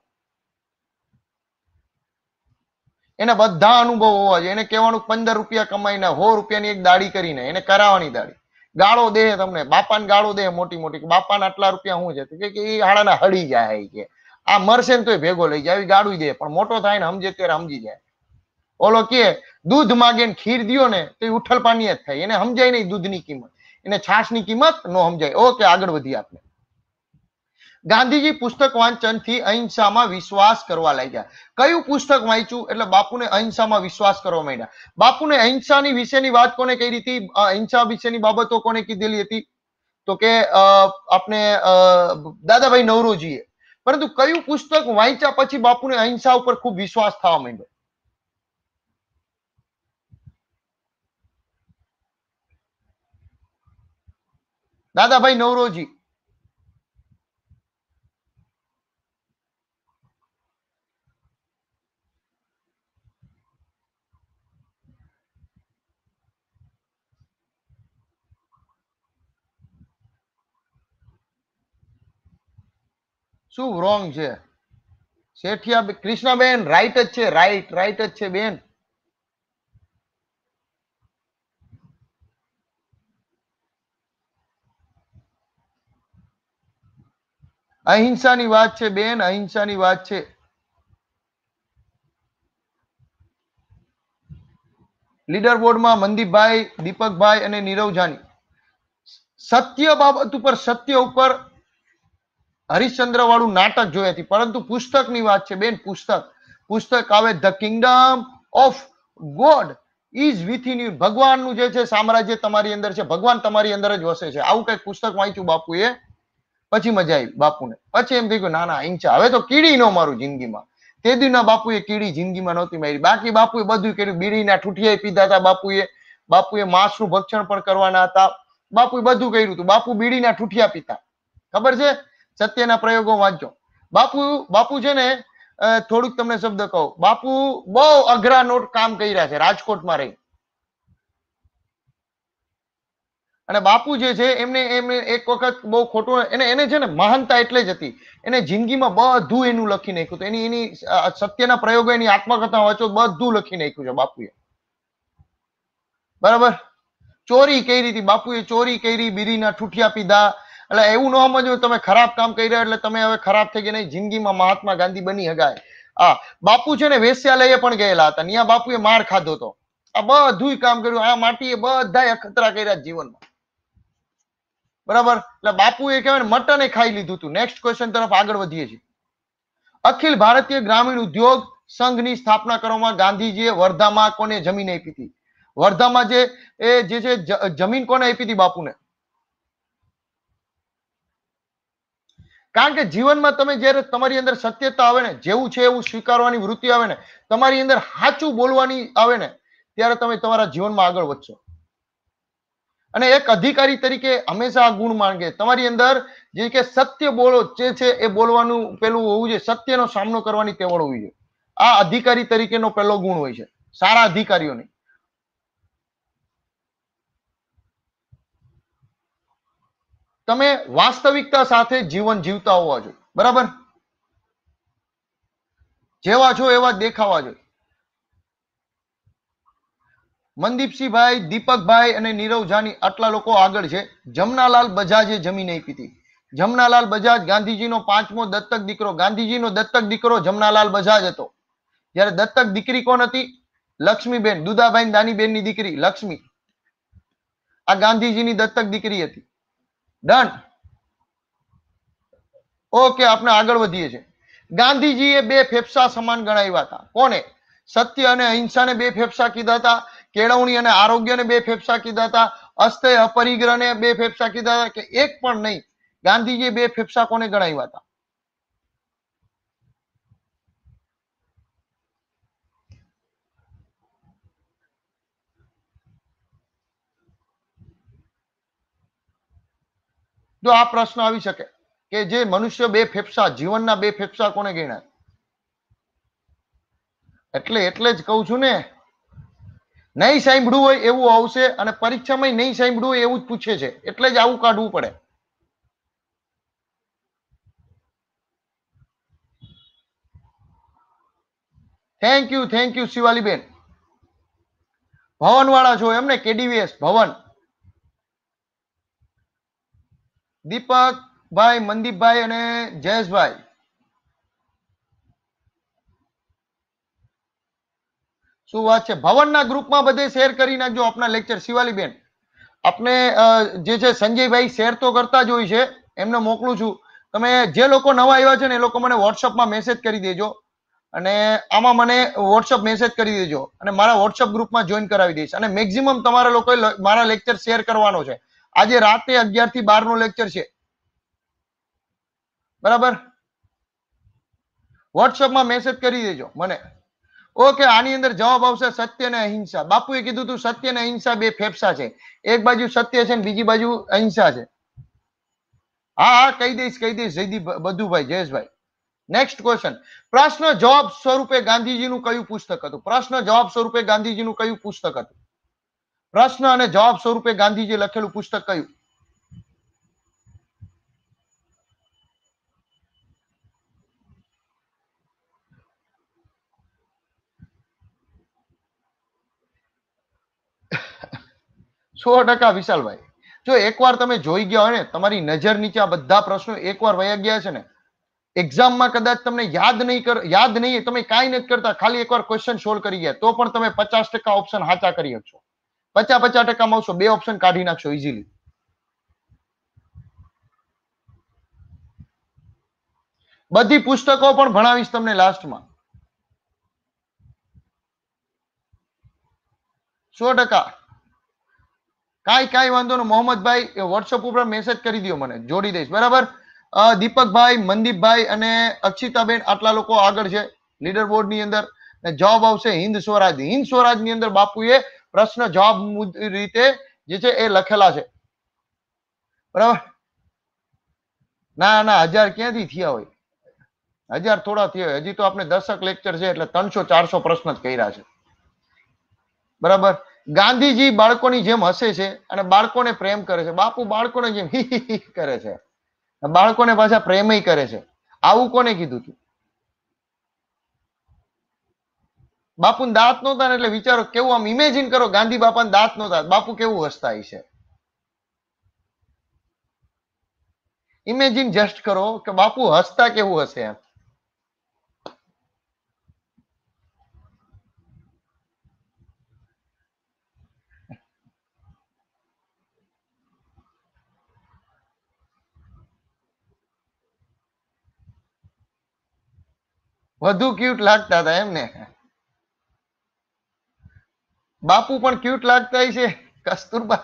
એને બધા અનુભવ હોવા જોઈએ એને કહેવાનું પંદર રૂપિયા કમાઈને સો રૂપિયાની એક દાડી કરીને એને કરાવવાની દાડી ગાળો દે તમને બાપાને ગાળો દે મોટી મોટી કે બાપાને આટલા રૂપિયા હું છે કે એ હાડાના હડી જાય કે આ મરશે ને તો એ ભેગો લઈ જાય ગાળું દે પણ મોટો થાય ને સમજે ત્યારે સમજી જાય ઓલો કે દૂધ માગે ને ખીર દિયો ને તો એ ઉઠલ પાણી જ થાય એને સમજાય નહીં દૂધની કિંમત એને છાશની કિંમત નો સમજાય ઓકે આગળ વધી આપણે ગાંધીજી પુસ્તક વાંચન થી અહિંસા માં વિશ્વાસ કરવા લાગ્યા કયું પુસ્તક વાંચ્યું એટલે બાપુને અહિંસા માં વિશ્વાસ કરવો પડ્યા બાપુને અહિંસા ની વિશેની વાત કોને કહી દીધી અહિંસા વિશેની બાબતો કોને કીધીલી હતી તો કે આપને દાદાભાઈ નવરોજી પરંતુ કયું પુસ્તક વાંચ્યા પછી બાપુને અહિંસા ઉપર ખૂબ વિશ્વાસ થવા માંડ્યો દાદાભાઈ નવરોજી શું રોંગ છે શેઠિયા કૃષ્ણાબેન રાઈટ જ છે રાઈટ રાઈટ જ છે બેન અહિંસાની વાત છે બેન અહિંસાની વાત છે લીડર બોર્ડમાં મનદીપભાઈ દીપકભાઈ અને નીરવ જાની સત્ય બાબત ઉપર સત્ય ઉપર હરિશ્ચંદ્ર વાળું નાટક જોઈ હતી પરંતુ પુસ્તકની વાત છે બેન પુસ્તક પુસ્તક આવે the kingdom of God is within ભગવાનનું જે છે સામ્રાજ્ય તમારી અંદર છે ભગવાન તમારી અંદર જ વસે છે આવું કઈ પુસ્તક વાંચ્યું બાપુએ પછી મજા આવી બાપુને પછી એમ થઈ ના ના ઈંચા હવે તો કીડી ન મારું જિંદગીમાં તે દીના બાપુએ કીડી જિંદગીમાં નહોતી મારી બાકી બાપુએ બધું કર્યું બીડીના ઠૂઠિયા પીધા હતા બાપુએ બાપુએ માંસનું ભક્ષણ પણ કરવાના હતા બાપુએ બધું કર્યું હતું બાપુ બીડીના ઠૂઠિયા પીતા ખબર છે સત્યના પ્રયોગો વાંચો બાપુ બાપુ છે ને થોડુંક તમને શબ્દ કહું બાપુ બહુ અઘરા નોટ કામ કર્યા છે રાજકોટમાં રહી અને બાપુ જે છે એમને એમને એક વખત બહુ ખોટું એને એને છે ને મહાનતા એટલે જ હતી એને જિંદગીમાં બધું એનું લખી નાખ્યું એની એની સત્યના પ્રયોગો એની આત્મકથા વાંચો બધું લખી નાખ્યું છે બાપુએ બરાબર ચોરી કઈ રીતે બાપુએ ચોરી કરી બીરીના ઠૂઠિયા પીધા એટલે એવું ન સમજવું તમે ખરાબ કામ કરી રહ્યા એટલે તમે હવે ખરાબ થઈ ગયા નહીં જિંદગીમાં મહાત્મા ગાંધી બની હગાય હા બાપુ છે ને વેશ્યાલયે પણ ગયેલા હતા ત્યાં બાપુએ માર ખાધો હતો આ બધું કામ કર્યું આ માટીએ બધા અખતરા કર્યા જીવનમાં બરાબર એટલે બાપુ એ કહેવાય મટન એ ખાઈ લીધું હતું નેક્સ્ટ ક્વેશ્ચન તરફ આગળ વધીએ છીએ અખિલ ભારતીય ગ્રામીણ ઉદ્યોગ સંઘની સ્થાપના કરવામાં ગાંધીજીએ વર્ધામાં કોને જમીન આપી હતી વર્ધામાં જે એ જે છે જમીન કોને આપી હતી બાપુને કારણ કે જીવનમાં તમે જ્યારે તમારી અંદર સત્યતા આવે ને જેવું છે એવું સ્વીકારવાની વૃત્તિ આવે ને તમારી અંદર સાચું બોલવાની આવે ને ત્યારે તમે તમારા જીવનમાં આગળ વધશો અને એક અધિકારી તરીકે હંમેશા આ ગુણ માંગે તમારી અંદર જે કે સત્ય બોલો જે છે એ બોલવાનું પેલું હોવું જોઈએ સત્યનો સામનો કરવાની તેવડ હોવી જોઈએ આ અધિકારી તરીકેનો પહેલો ગુણ હોય છે સારા અધિકારીઓની તમે વાસ્તવિકતા સાથે જીવન જીવતા હોવા જોઈએ બરાબર જેવા છો એવા દેખાવા જોઈએ મનદીપસિંહભાઈ દીપકભાઈ અને નીરવ જાની આટલા લોકો આગળ છે જમનાલાલ બજાજે જમીન આપી હતી જમનાલાલ બજાજ ગાંધીજીનો પાંચમો દત્તક દીકરો ગાંધીજીનો દત્તક દીકરો જમનાલાલ બજાજ હતો જ્યારે દત્તક દીકરી કોણ હતી લક્ષ્મીબેન દુદાભાઈ દાની દાનીબેનની દીકરી લક્ષ્મી આ ગાંધીજીની દત્તક દીકરી હતી ડન ઓકે આપણે આગળ વધીએ છીએ ગાંધીજીએ બે ફેફસા સમાન ગણાવ્યા હતા કોને સત્ય અને અહિંસાને બે ફેફસા કીધા હતા કેળવણી અને આરોગ્યને બે ફેફસા કીધા હતા અસ્તય અપરિગ્રહને બે ફેફસા કીધા હતા કે એક પણ નહીં ગાંધીજીએ બે ફેફસા કોને ગણાવ્યા હતા તો આ પ્રશ્ન આવી શકે કે જે મનુષ્ય બે ફેફસા જીવનના બે ફેફસા કોને ગણ્યા એટલે એટલે જ કહું છું ને નહીં સાંભળ્યું હોય એવું આવશે અને પરીક્ષામાં નહીં સાંભળ્યું હોય એવું જ પૂછે છે એટલે જ આવું કાઢવું પડે thank you thank you Shivaliben ભવન વાળા છો એમને કેડીવીએસ ભવન દીપકભાઈ મનદીપભાઈ અને જયેશભાઈ શું વાત છે ભવનના ગ્રુપમાં બધે શેર કરી નાખજો આપના લેક્ચર બેન આપને જે છે સંજયભાઈ શેર તો કરતા જ હોય છે એમને મોકલું છું તમે જે લોકો નવા આવ્યા છે ને એ લોકો મને વોટ્સઅપમાં મેસેજ કરી દેજો અને આમાં મને વોટ્સઅપ મેસેજ કરી દેજો અને મારા વોટ્સઅપ ગ્રુપમાં જોઈન કરાવી દઈશ અને મેક્ઝિમમ તમારા લોકોએ મારા લેક્ચર શેર કરવાનો છે આજે રાતે અગિયાર થી બાર નો લેક્ચર છે બરાબર વોટ્સઅપમાં મેસેજ કરી દેજો મને ઓકે આની અંદર જવાબ આવશે સત્ય અને અહિંસા બાપુએ કીધું તું સત્ય અને અહિંસા બે ફેફસા છે એક બાજુ સત્ય છે ને બીજી બાજુ અહિંસા છે હા હા કહી દઈશ કહી દઈશ જયદી બધુભાઈ જયેશભાઈ નેક્સ્ટ ક્વેશ્ચન પ્રશ્ન જવાબ સ્વરૂપે ગાંધીજીનું કયું પુસ્તક હતું પ્રશ્ન જવાબ સ્વરૂપે ગાંધીજીનું કયું પુસ્તક હતું પ્રશ્ન અને જવાબ સ્વરૂપે ગાંધીજી લખેલું પુસ્તક કયું સો ટકા વિશાલભાઈ જો એકવાર તમે જોઈ ગયા હોય ને તમારી નજર નીચે આ બધા પ્રશ્નો એકવાર વયા ગયા છે ને એક્ઝામમાં કદાચ તમને યાદ નહીં કર યાદ નહીં તમે કાંઈ નથી કરતા ખાલી એકવાર ક્વેશ્ચન સોલ્વ કરી ગયા તો પણ તમે પચાસ ટકા ઓપ્શન હાચા કરી શકશો પચાસ પચાસ ટકા માં બે ઓપ્શન કાઢી નાખશો ઇઝીલી બધી પુસ્તકો પણ ભણાવીશ તમને લાસ્ટમાં સો ટકા કાંઈ કાંઈ વાંધો નહીં મોહમ્મદભાઈ વોટ્સઅપ ઉપર મેસેજ કરી દો મને જોડી દઈશ બરાબર દીપકભાઈ મનદીપભાઈ અને અક્ષિતાબેન આટલા લોકો આગળ છે લીડર બોર્ડની અંદર ને જવાબ આવશે હિન્દ સ્વરાજ હિન્દ સ્વરાજની અંદર બાપુએ પ્રશ્ન જવાબ રીતે જે છે એ લખેલા છે બરાબર ના ના હજાર ક્યાંથી થયા હોય હજાર થોડા થયા હોય હજી તો આપણે દશક લેક્ચર છે એટલે ત્રણસો ચારસો પ્રશ્ન જ કર્યા છે બરાબર ગાંધીજી બાળકોની જેમ હસે છે અને બાળકોને પ્રેમ કરે છે બાપુ બાળકોને જેમ હિ કરે છે બાળકોને પાછા પ્રેમય કરે છે આવું કોને કીધું તું બાપુ દાંત નહોતા એટલે વિચારો કેવું આમ ઇમેજિન કરો ગાંધી બાપા દાંત નહોતા બાપુ કેવું હસતા હશે ઇમેજિન જસ્ટ કરો કે બાપુ હસતા કેવું હશે એમ વધુ ક્યુટ લાગતા હતા એમને બાપુ પણ ક્યુટ લાગતા છે કસ્તુરબા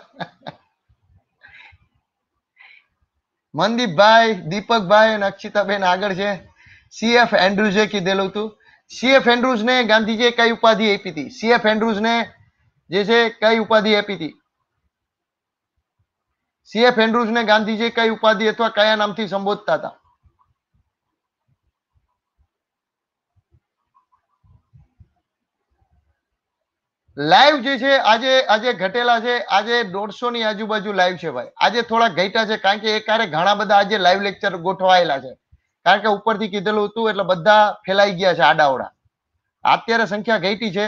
મનદીપભાઈ દીપકભાઈ અને અક્ષિતાબેન આગળ છે સીએફ એન્ડ્રુઝે કીધેલું હતું સીએફ એન્ડ્રુઝને ગાંધીજીએ કઈ ઉપાધિ આપી હતી સીએફ એન્ડ્રુઝને જે છે કઈ ઉપાધિ આપી હતી સીએફ એન્ડ્રુઝને ગાંધીજીએ કઈ ઉપાધિ અથવા કયા નામથી સંબોધતા હતા લાઈવ જે છે આજે આજે ઘટેલા છે આજે દોઢસો ની આજુબાજુ લાઈવ છે ભાઈ આજે થોડા ઘટ્યા છે કારણ કે એ કારે ઘણા બધા આજે લાઈવ લેક્ચર ગોઠવાયેલા છે કારણ કે ઉપરથી કીધેલું હતું એટલે બધા ફેલાઈ ગયા છે આડાવડા અત્યારે સંખ્યા ઘટી છે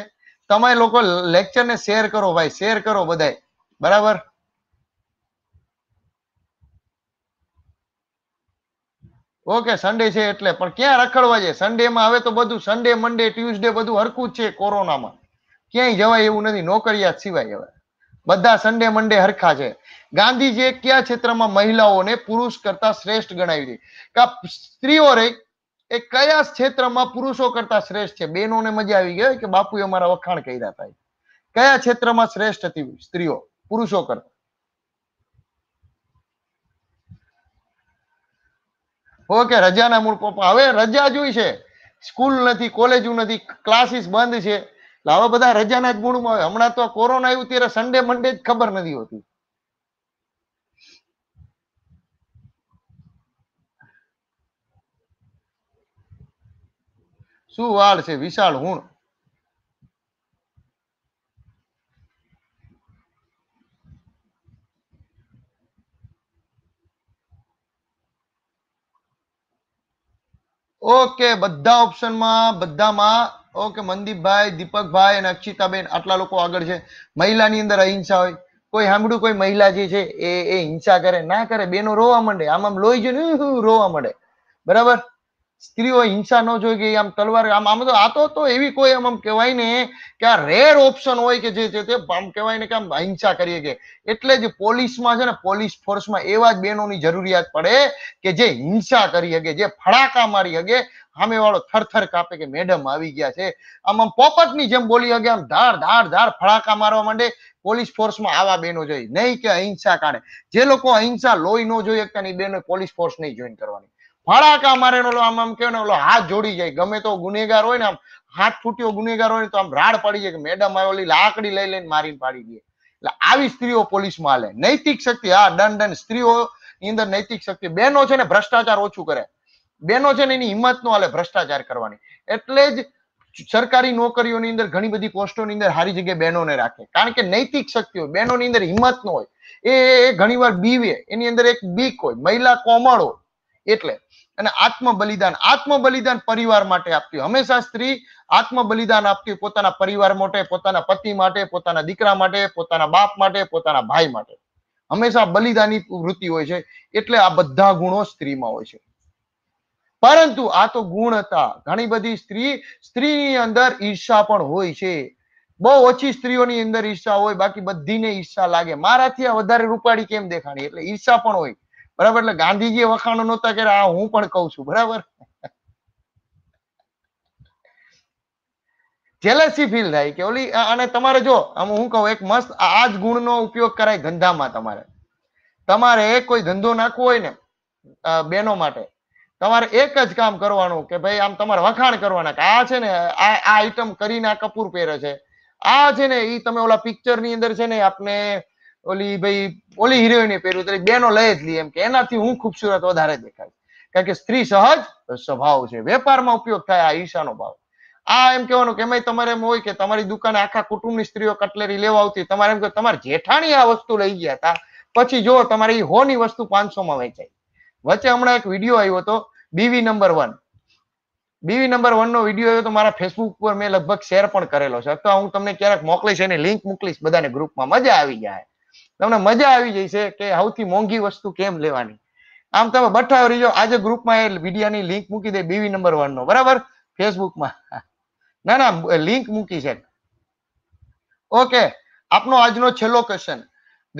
તમે લોકો લેક્ચરને શેર કરો ભાઈ શેર કરો બધાય બરાબર ઓકે સન્ડે છે એટલે પણ ક્યાં રખડવા છે સન્ડેમાં હવે તો બધું સન્ડે મંડે ટ્યુઝડે બધું હરખું જ છે કોરોનામાં ક્યાંય જવાય એવું નથી નોકરિયાત સિવાય હવે બધા સન્ડે મંડે હરખા છે ગાંધીજીએ કયા ક્ષેત્રમાં મહિલાઓને પુરુષ કરતા શ્રેષ્ઠ ગણાવી હતી કે સ્ત્રીઓ રહી એ કયા ક્ષેત્રમાં પુરુષો કરતા શ્રેષ્ઠ છે બેનોને મજા આવી ગઈ કે બાપુએ અમારા વખાણ કર્યા હતા કયા ક્ષેત્રમાં શ્રેષ્ઠ હતી સ્ત્રીઓ પુરુષો કરતા ઓકે રજાના મૂળ પપ્પા હવે રજા જોઈ છે સ્કૂલ નથી કોલેજ નથી ક્લાસીસ બંધ છે એટલે આવા બધા રજાના જ ગુણમાં હોય હમણાં તો કોરોના આવ્યું ત્યારે સન્ડે મંડે જ ખબર નથી હોતી શું વાળ છે વિશાળ હુણ ઓકે બધા ઓપ્શનમાં બધામાં ઓકે મનદીપભાઈ દીપકભાઈ અને અક્ષિતાબેન આટલા લોકો આગળ છે મહિલાની અંદર અહિંસા હોય કોઈ સાંભળ્યું કોઈ મહિલા જે છે એ એ હિંસા કરે ના કરે બેનો રોવા માંડે આમ આમ લોહી જોઈને રોવા માંડે બરાબર સ્ત્રીઓ હિંસા ન જોઈ ગઈ આમ તલવાર આમ આમ તો આ તો તો એવી કોઈ આમ આમ કહેવાય ને કે આ રેર ઓપ્શન હોય કે જે છે તે આમ કહેવાય ને કે આમ હિંસા કરીએ કે એટલે જ પોલીસમાં છે ને પોલીસ ફોર્સમાં એવા જ બહેનોની જરૂરિયાત પડે કે જે હિંસા કરી શકે જે ફડાકા મારી શકે સામે વાળો થરથર કાપે કે મેડમ આવી ગયા છે આમ આમ પોપટની જેમ બોલી શકે આમ ધાર ધાર ધાર ફડાકા મારવા માંડે પોલીસ ફોર્સમાં આવા બહેનો જોઈએ નહીં કે અહિંસા કાઢે જે લોકો અહિંસા લોહી ન જોઈ શકતા એ બહેનો પોલીસ ફોર્સ નહીં જોઈન કરવાની ફળાકા મારે ઓલો આમ આમ કહે ને ઓલો હાથ જોડી જાય ગમે તો ગુનેગાર હોય ને આમ હાથ ફૂટ્યો ગુનેગાર હોય ને તો આમ રાડ પાડી જાય કે મેડમ આ ઓલી લાકડી લઈ લઈને મારીને પાડી દે એટલે આવી સ્ત્રીઓ પોલીસમાં હાલે નૈતિક શક્તિ હા દંડ દંડ સ્ત્રીઓ ની અંદર નૈતિક શક્તિ બેનો છે ને ભ્રષ્ટાચાર ઓછું કરે બેનો છે ને એની હિંમત નો હાલે ભ્રષ્ટાચાર કરવાની એટલે જ સરકારી નોકરીઓની અંદર ઘણી બધી પોસ્ટોની અંદર સારી જગ્યાએ બહેનોને રાખે કારણ કે નૈતિક શક્તિ હોય બહેનોની અંદર હિંમત ન હોય એ ઘણીવાર બીવે એની અંદર એક બીક હોય મહિલા કોમળ હોય એટલે અને આત્મ બલિદાન આત્મ બલિદાન પરિવાર માટે આપતી હંમેશા સ્ત્રી આત્મ બલિદાન આપતી પોતાના પરિવાર માટે પોતાના પતિ માટે પોતાના દીકરા માટે પોતાના બાપ માટે પોતાના ભાઈ માટે હંમેશા બલિદાની વૃત્તિ હોય છે એટલે આ બધા ગુણો સ્ત્રીમાં હોય છે પરંતુ આ તો ગુણ હતા ઘણી બધી સ્ત્રી સ્ત્રીની અંદર ઈર્ષા પણ હોય છે બહુ ઓછી સ્ત્રીઓની અંદર ઈર્ષા હોય બાકી બધીને ઈર્ષા લાગે મારાથી આ વધારે રૂપાળી કેમ દેખાણી એટલે ઈર્ષા પણ હોય બરાબર એટલે ગાંધીજી વખાણો નહોતા કર્યા આ હું પણ કઉ છું બરાબર જેલસી ફીલ થાય કે ઓલી અને તમારે જો આમ હું કહું એક મસ્ત આ જ ગુણનો ઉપયોગ કરાય ધંધામાં તમારે તમારે કોઈ ધંધો નાખવો હોય ને બેનો માટે તમારે એક જ કામ કરવાનું કે ભાઈ આમ તમારે વખાણ કરવાના કે આ છે ને આ આ આઈટમ કરીને આ કપૂર પહેરે છે આ છે ને એ તમે ઓલા પિક્ચર ની અંદર છે ને આપને ઓલી ભાઈ ઓલી હિરોઈન પહેર્યું તો બેનો લઈ જ લઈએ એમ કે એનાથી હું ખૂબસૂરત વધારે દેખાય કારણ કે સ્ત્રી સહજ સ્વભાવ છે વેપારમાં ઉપયોગ થાય આ ઈશાનો ભાવ આ એમ કહેવાનું કે ભાઈ તમારે એમ હોય કે તમારી દુકાને આખા કુટુંબની સ્ત્રીઓ કટલેરી લેવા આવતી તમારે એમ કે તમારે જેઠાણી આ વસ્તુ લઈ ગયા હતા પછી જો તમારે એ હોની વસ્તુ પાંચસો માં વેચાય વચ્ચે હમણાં એક વિડીયો આવ્યો હતો Biwi number one Biwi number one નો વિડીયો આવ્યો તો મારા ફેસબુક પર મેં લગભગ શેર પણ કરેલો છે અથવા હું તમને ક્યારેક મોકલીશ એની લિંક મોકલીશ બધાને ગ્રુપમાં મજા આવી જાય તમને મજા આવી જઈ છે કે સૌથી મોંઘી વસ્તુ કેમ લેવાની આમ તમે બઠાવ રહીજો આજે ગ્રુપમાં એ વિડીયાની લિંક મૂકી દે બીવી નંબર વન નો બરાબર ફેસબુકમાં ના ના લિંક મૂકી છે ઓકે આપનો આજનો છેલ્લો ક્વેશ્ચન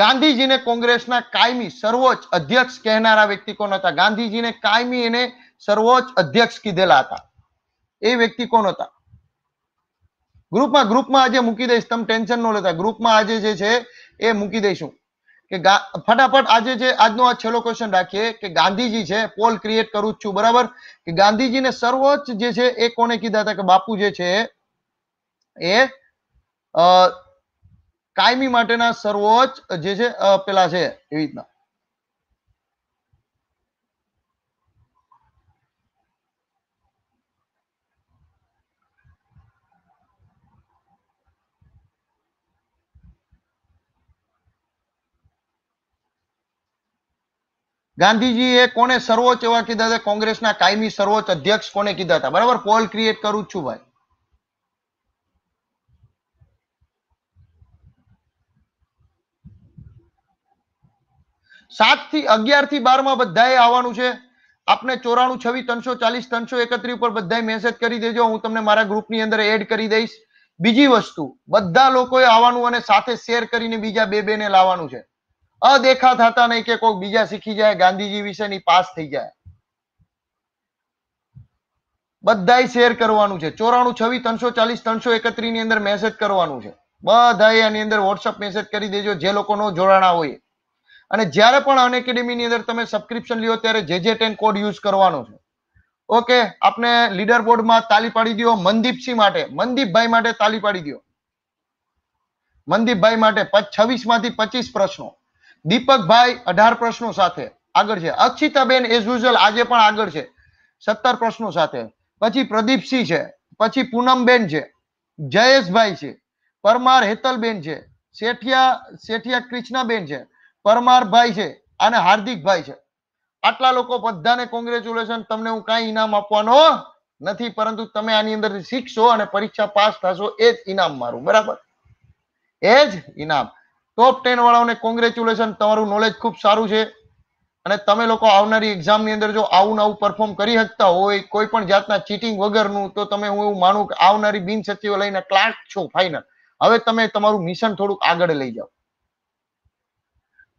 ગાંધીજીને કોંગ્રેસના કાયમી સર્વોચ્ચ અધ્યક્ષ કહેનારા વ્યક્તિ કોણ હતા ગાંધીજીને કાયમી એને સર્વોચ્ચ અધ્યક્ષ કીધેલા હતા એ વ્યક્તિ કોણ હતા ગ્રુપમાં ગ્રુપમાં આજે મૂકી દઈશ તમે ટેન્શન ન લેતા ગ્રુપમાં આજે જે છે એ મૂકી દઈશું કે ફટાફટ આજે જે આજનો આ છેલ્લો ક્વેશ્ચન રાખીએ કે ગાંધીજી છે પોલ ક્રિએટ કરું છું બરાબર કે ગાંધીજીને સર્વોચ્ચ જે છે એ કોને કીધા હતા કે બાપુ જે છે એ કાયમી માટેના સર્વોચ્ચ જે છે પેલા છે એવી રીતના ગાંધીજીએ કોને સર્વોચ્ચ એવા કીધા હતા કોંગ્રેસના કાયમી સર્વોચ્ચ અધ્યક્ષ કોને કીધા હતા બરાબર પોલ ક્રિએટ કરું છું ભાઈ સાત થી અગિયાર થી બાર માં બધાએ આવવાનું છે આપને ચોરાણું છવ્વીસ ત્રણસો ચાલીસ ત્રણસો એકત્રીસ ઉપર બધાએ મેસેજ કરી દેજો હું તમને મારા ગ્રુપની અંદર એડ કરી દઈશ બીજી વસ્તુ બધા લોકોએ આવવાનું અને સાથે શેર કરીને બીજા બે બે ને લાવવાનું છે અદેખા થતા નહીં કે કોઈ બીજા શીખી જાય ગાંધીજી વિશેની પાસ થઈ જાય બધાય શેર કરવાનું છે ચોરાણું છવ્વી ત્રણસો ચાલીસ ત્રણસો એકત્રીસ ની અંદર મેસેજ કરવાનું છે બધાએ આની અંદર વોટ્સઅપ મેસેજ કરી દેજો જે લોકોનો જોડાણા હોય અને જ્યારે પણ અન એકેડેમીની અંદર તમે સબસ્ક્રિપ્શન લ્યો ત્યારે જે જે ટેન કોડ યુઝ કરવાનો છે ઓકે આપને લીડર બોર્ડમાં તાલી પાડી દો મનદીપસિંહ માટે મનદીપભાઈ માટે તાલી પાડી દો મનદીપભાઈ માટે છવ્વીસ માંથી પચીસ પ્રશ્નો દીપકભાઈ અઢાર પ્રશ્નો સાથે આગળ છે અક્ષિતાબેન એઝ યુઝલ આજે પણ આગળ છે સત્તર પ્રશ્નો સાથે પછી પ્રદીપસિંહ છે પછી પૂનમબેન છે જયેશભાઈ છે પરમાર હેતલબેન છે શેઠિયા શેઠિયા કૃષ્ણાબેન છે પરમારભાઈ છે અને હાર્દિકભાઈ છે આટલા લોકો બધાને કોંગ્રેચ્યુલેશન તમને હું કાંઈ ઇનામ આપવાનો નથી પરંતુ તમે આની અંદર શીખશો અને પરીક્ષા પાસ થશો એ જ ઇનામ મારું બરાબર એ જ ઇનામ ટોપ ટેન વાળાઓને કોંગ્રેચ્યુલેશન તમારું નોલેજ ખૂબ સારું છે અને તમે લોકો આવનારી એક્ઝામની અંદર જો આવું આવું પરફોર્મ કરી શકતા હોય કોઈ પણ જાતના ચીટિંગ વગરનું તો તમે હું એવું માનું કે આવનારી બિન સચિવ લઈને ક્લાર્ક છો ફાઇનલ હવે તમે તમારું મિશન થોડુંક આગળ લઈ જાઓ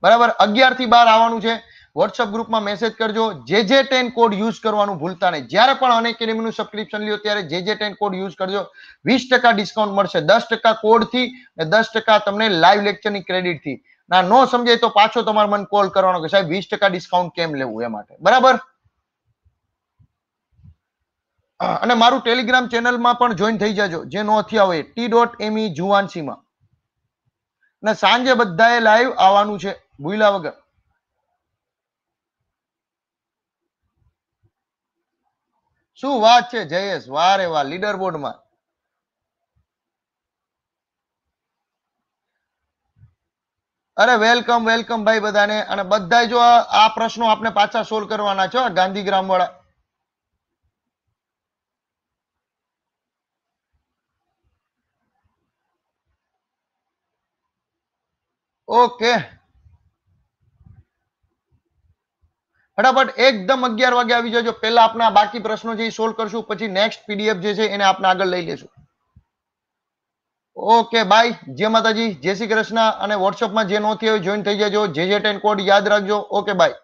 બરાબર અગિયાર થી બાર આવવાનું છે વોટ્સઅપ ગ્રુપમાં મેસેજ કરજો જે જે ટેન કોડ યુઝ કરવાનું ભૂલતા નહીં જ્યારે પણ અન એકેડેમીનું સબસ્ક્રિપ્શન લ્યો ત્યારે જે જે ટેન કોડ યુઝ કરજો વીસ ટકા ડિસ્કાઉન્ટ મળશે દસ ટકા કોડથી અને દસ ટકા તમને લાઈવ લેક્ચરની ક્રેડિટથી ના નો સમજાય તો પાછો તમારે મને કોલ કરવાનો કે સાહેબ વીસ ટકા ડિસ્કાઉન્ટ કેમ લેવું એ માટે બરાબર અને મારું ટેલિગ્રામ ચેનલમાં પણ જોઈન થઈ જાજો જે નો થયા હોય ટી ડોટ એમઈ જુવાનસીમાં અને સાંજે બધાએ લાઈવ આવવાનું છે ભૂલા વગર શું વાત છે જયેશ વારે વાહ લીડર બોર્ડમાં અરે વેલકમ વેલકમ ભાઈ બધાને અને બધા જો આ પ્રશ્નો આપણે પાછા સોલ્વ કરવાના છો ગાંધીગ્રામ વાળા ઓકે ફટાફટ એકદમ અગિયાર વાગે આવી જજો પહેલા આપણા બાકી પ્રશ્નો જે એ સોલ્વ કરશું પછી નેક્સ્ટ પીડીએફ જે છે એને આપણે આગળ લઈ લેશું ઓકે બાય જય માતાજી જય શ્રી કૃષ્ણ અને વોટ્સઅપમાં જે નોથી હોય જોઈન થઈ જજો જે જે ટેન કોડ યાદ રાખજો ઓકે બાય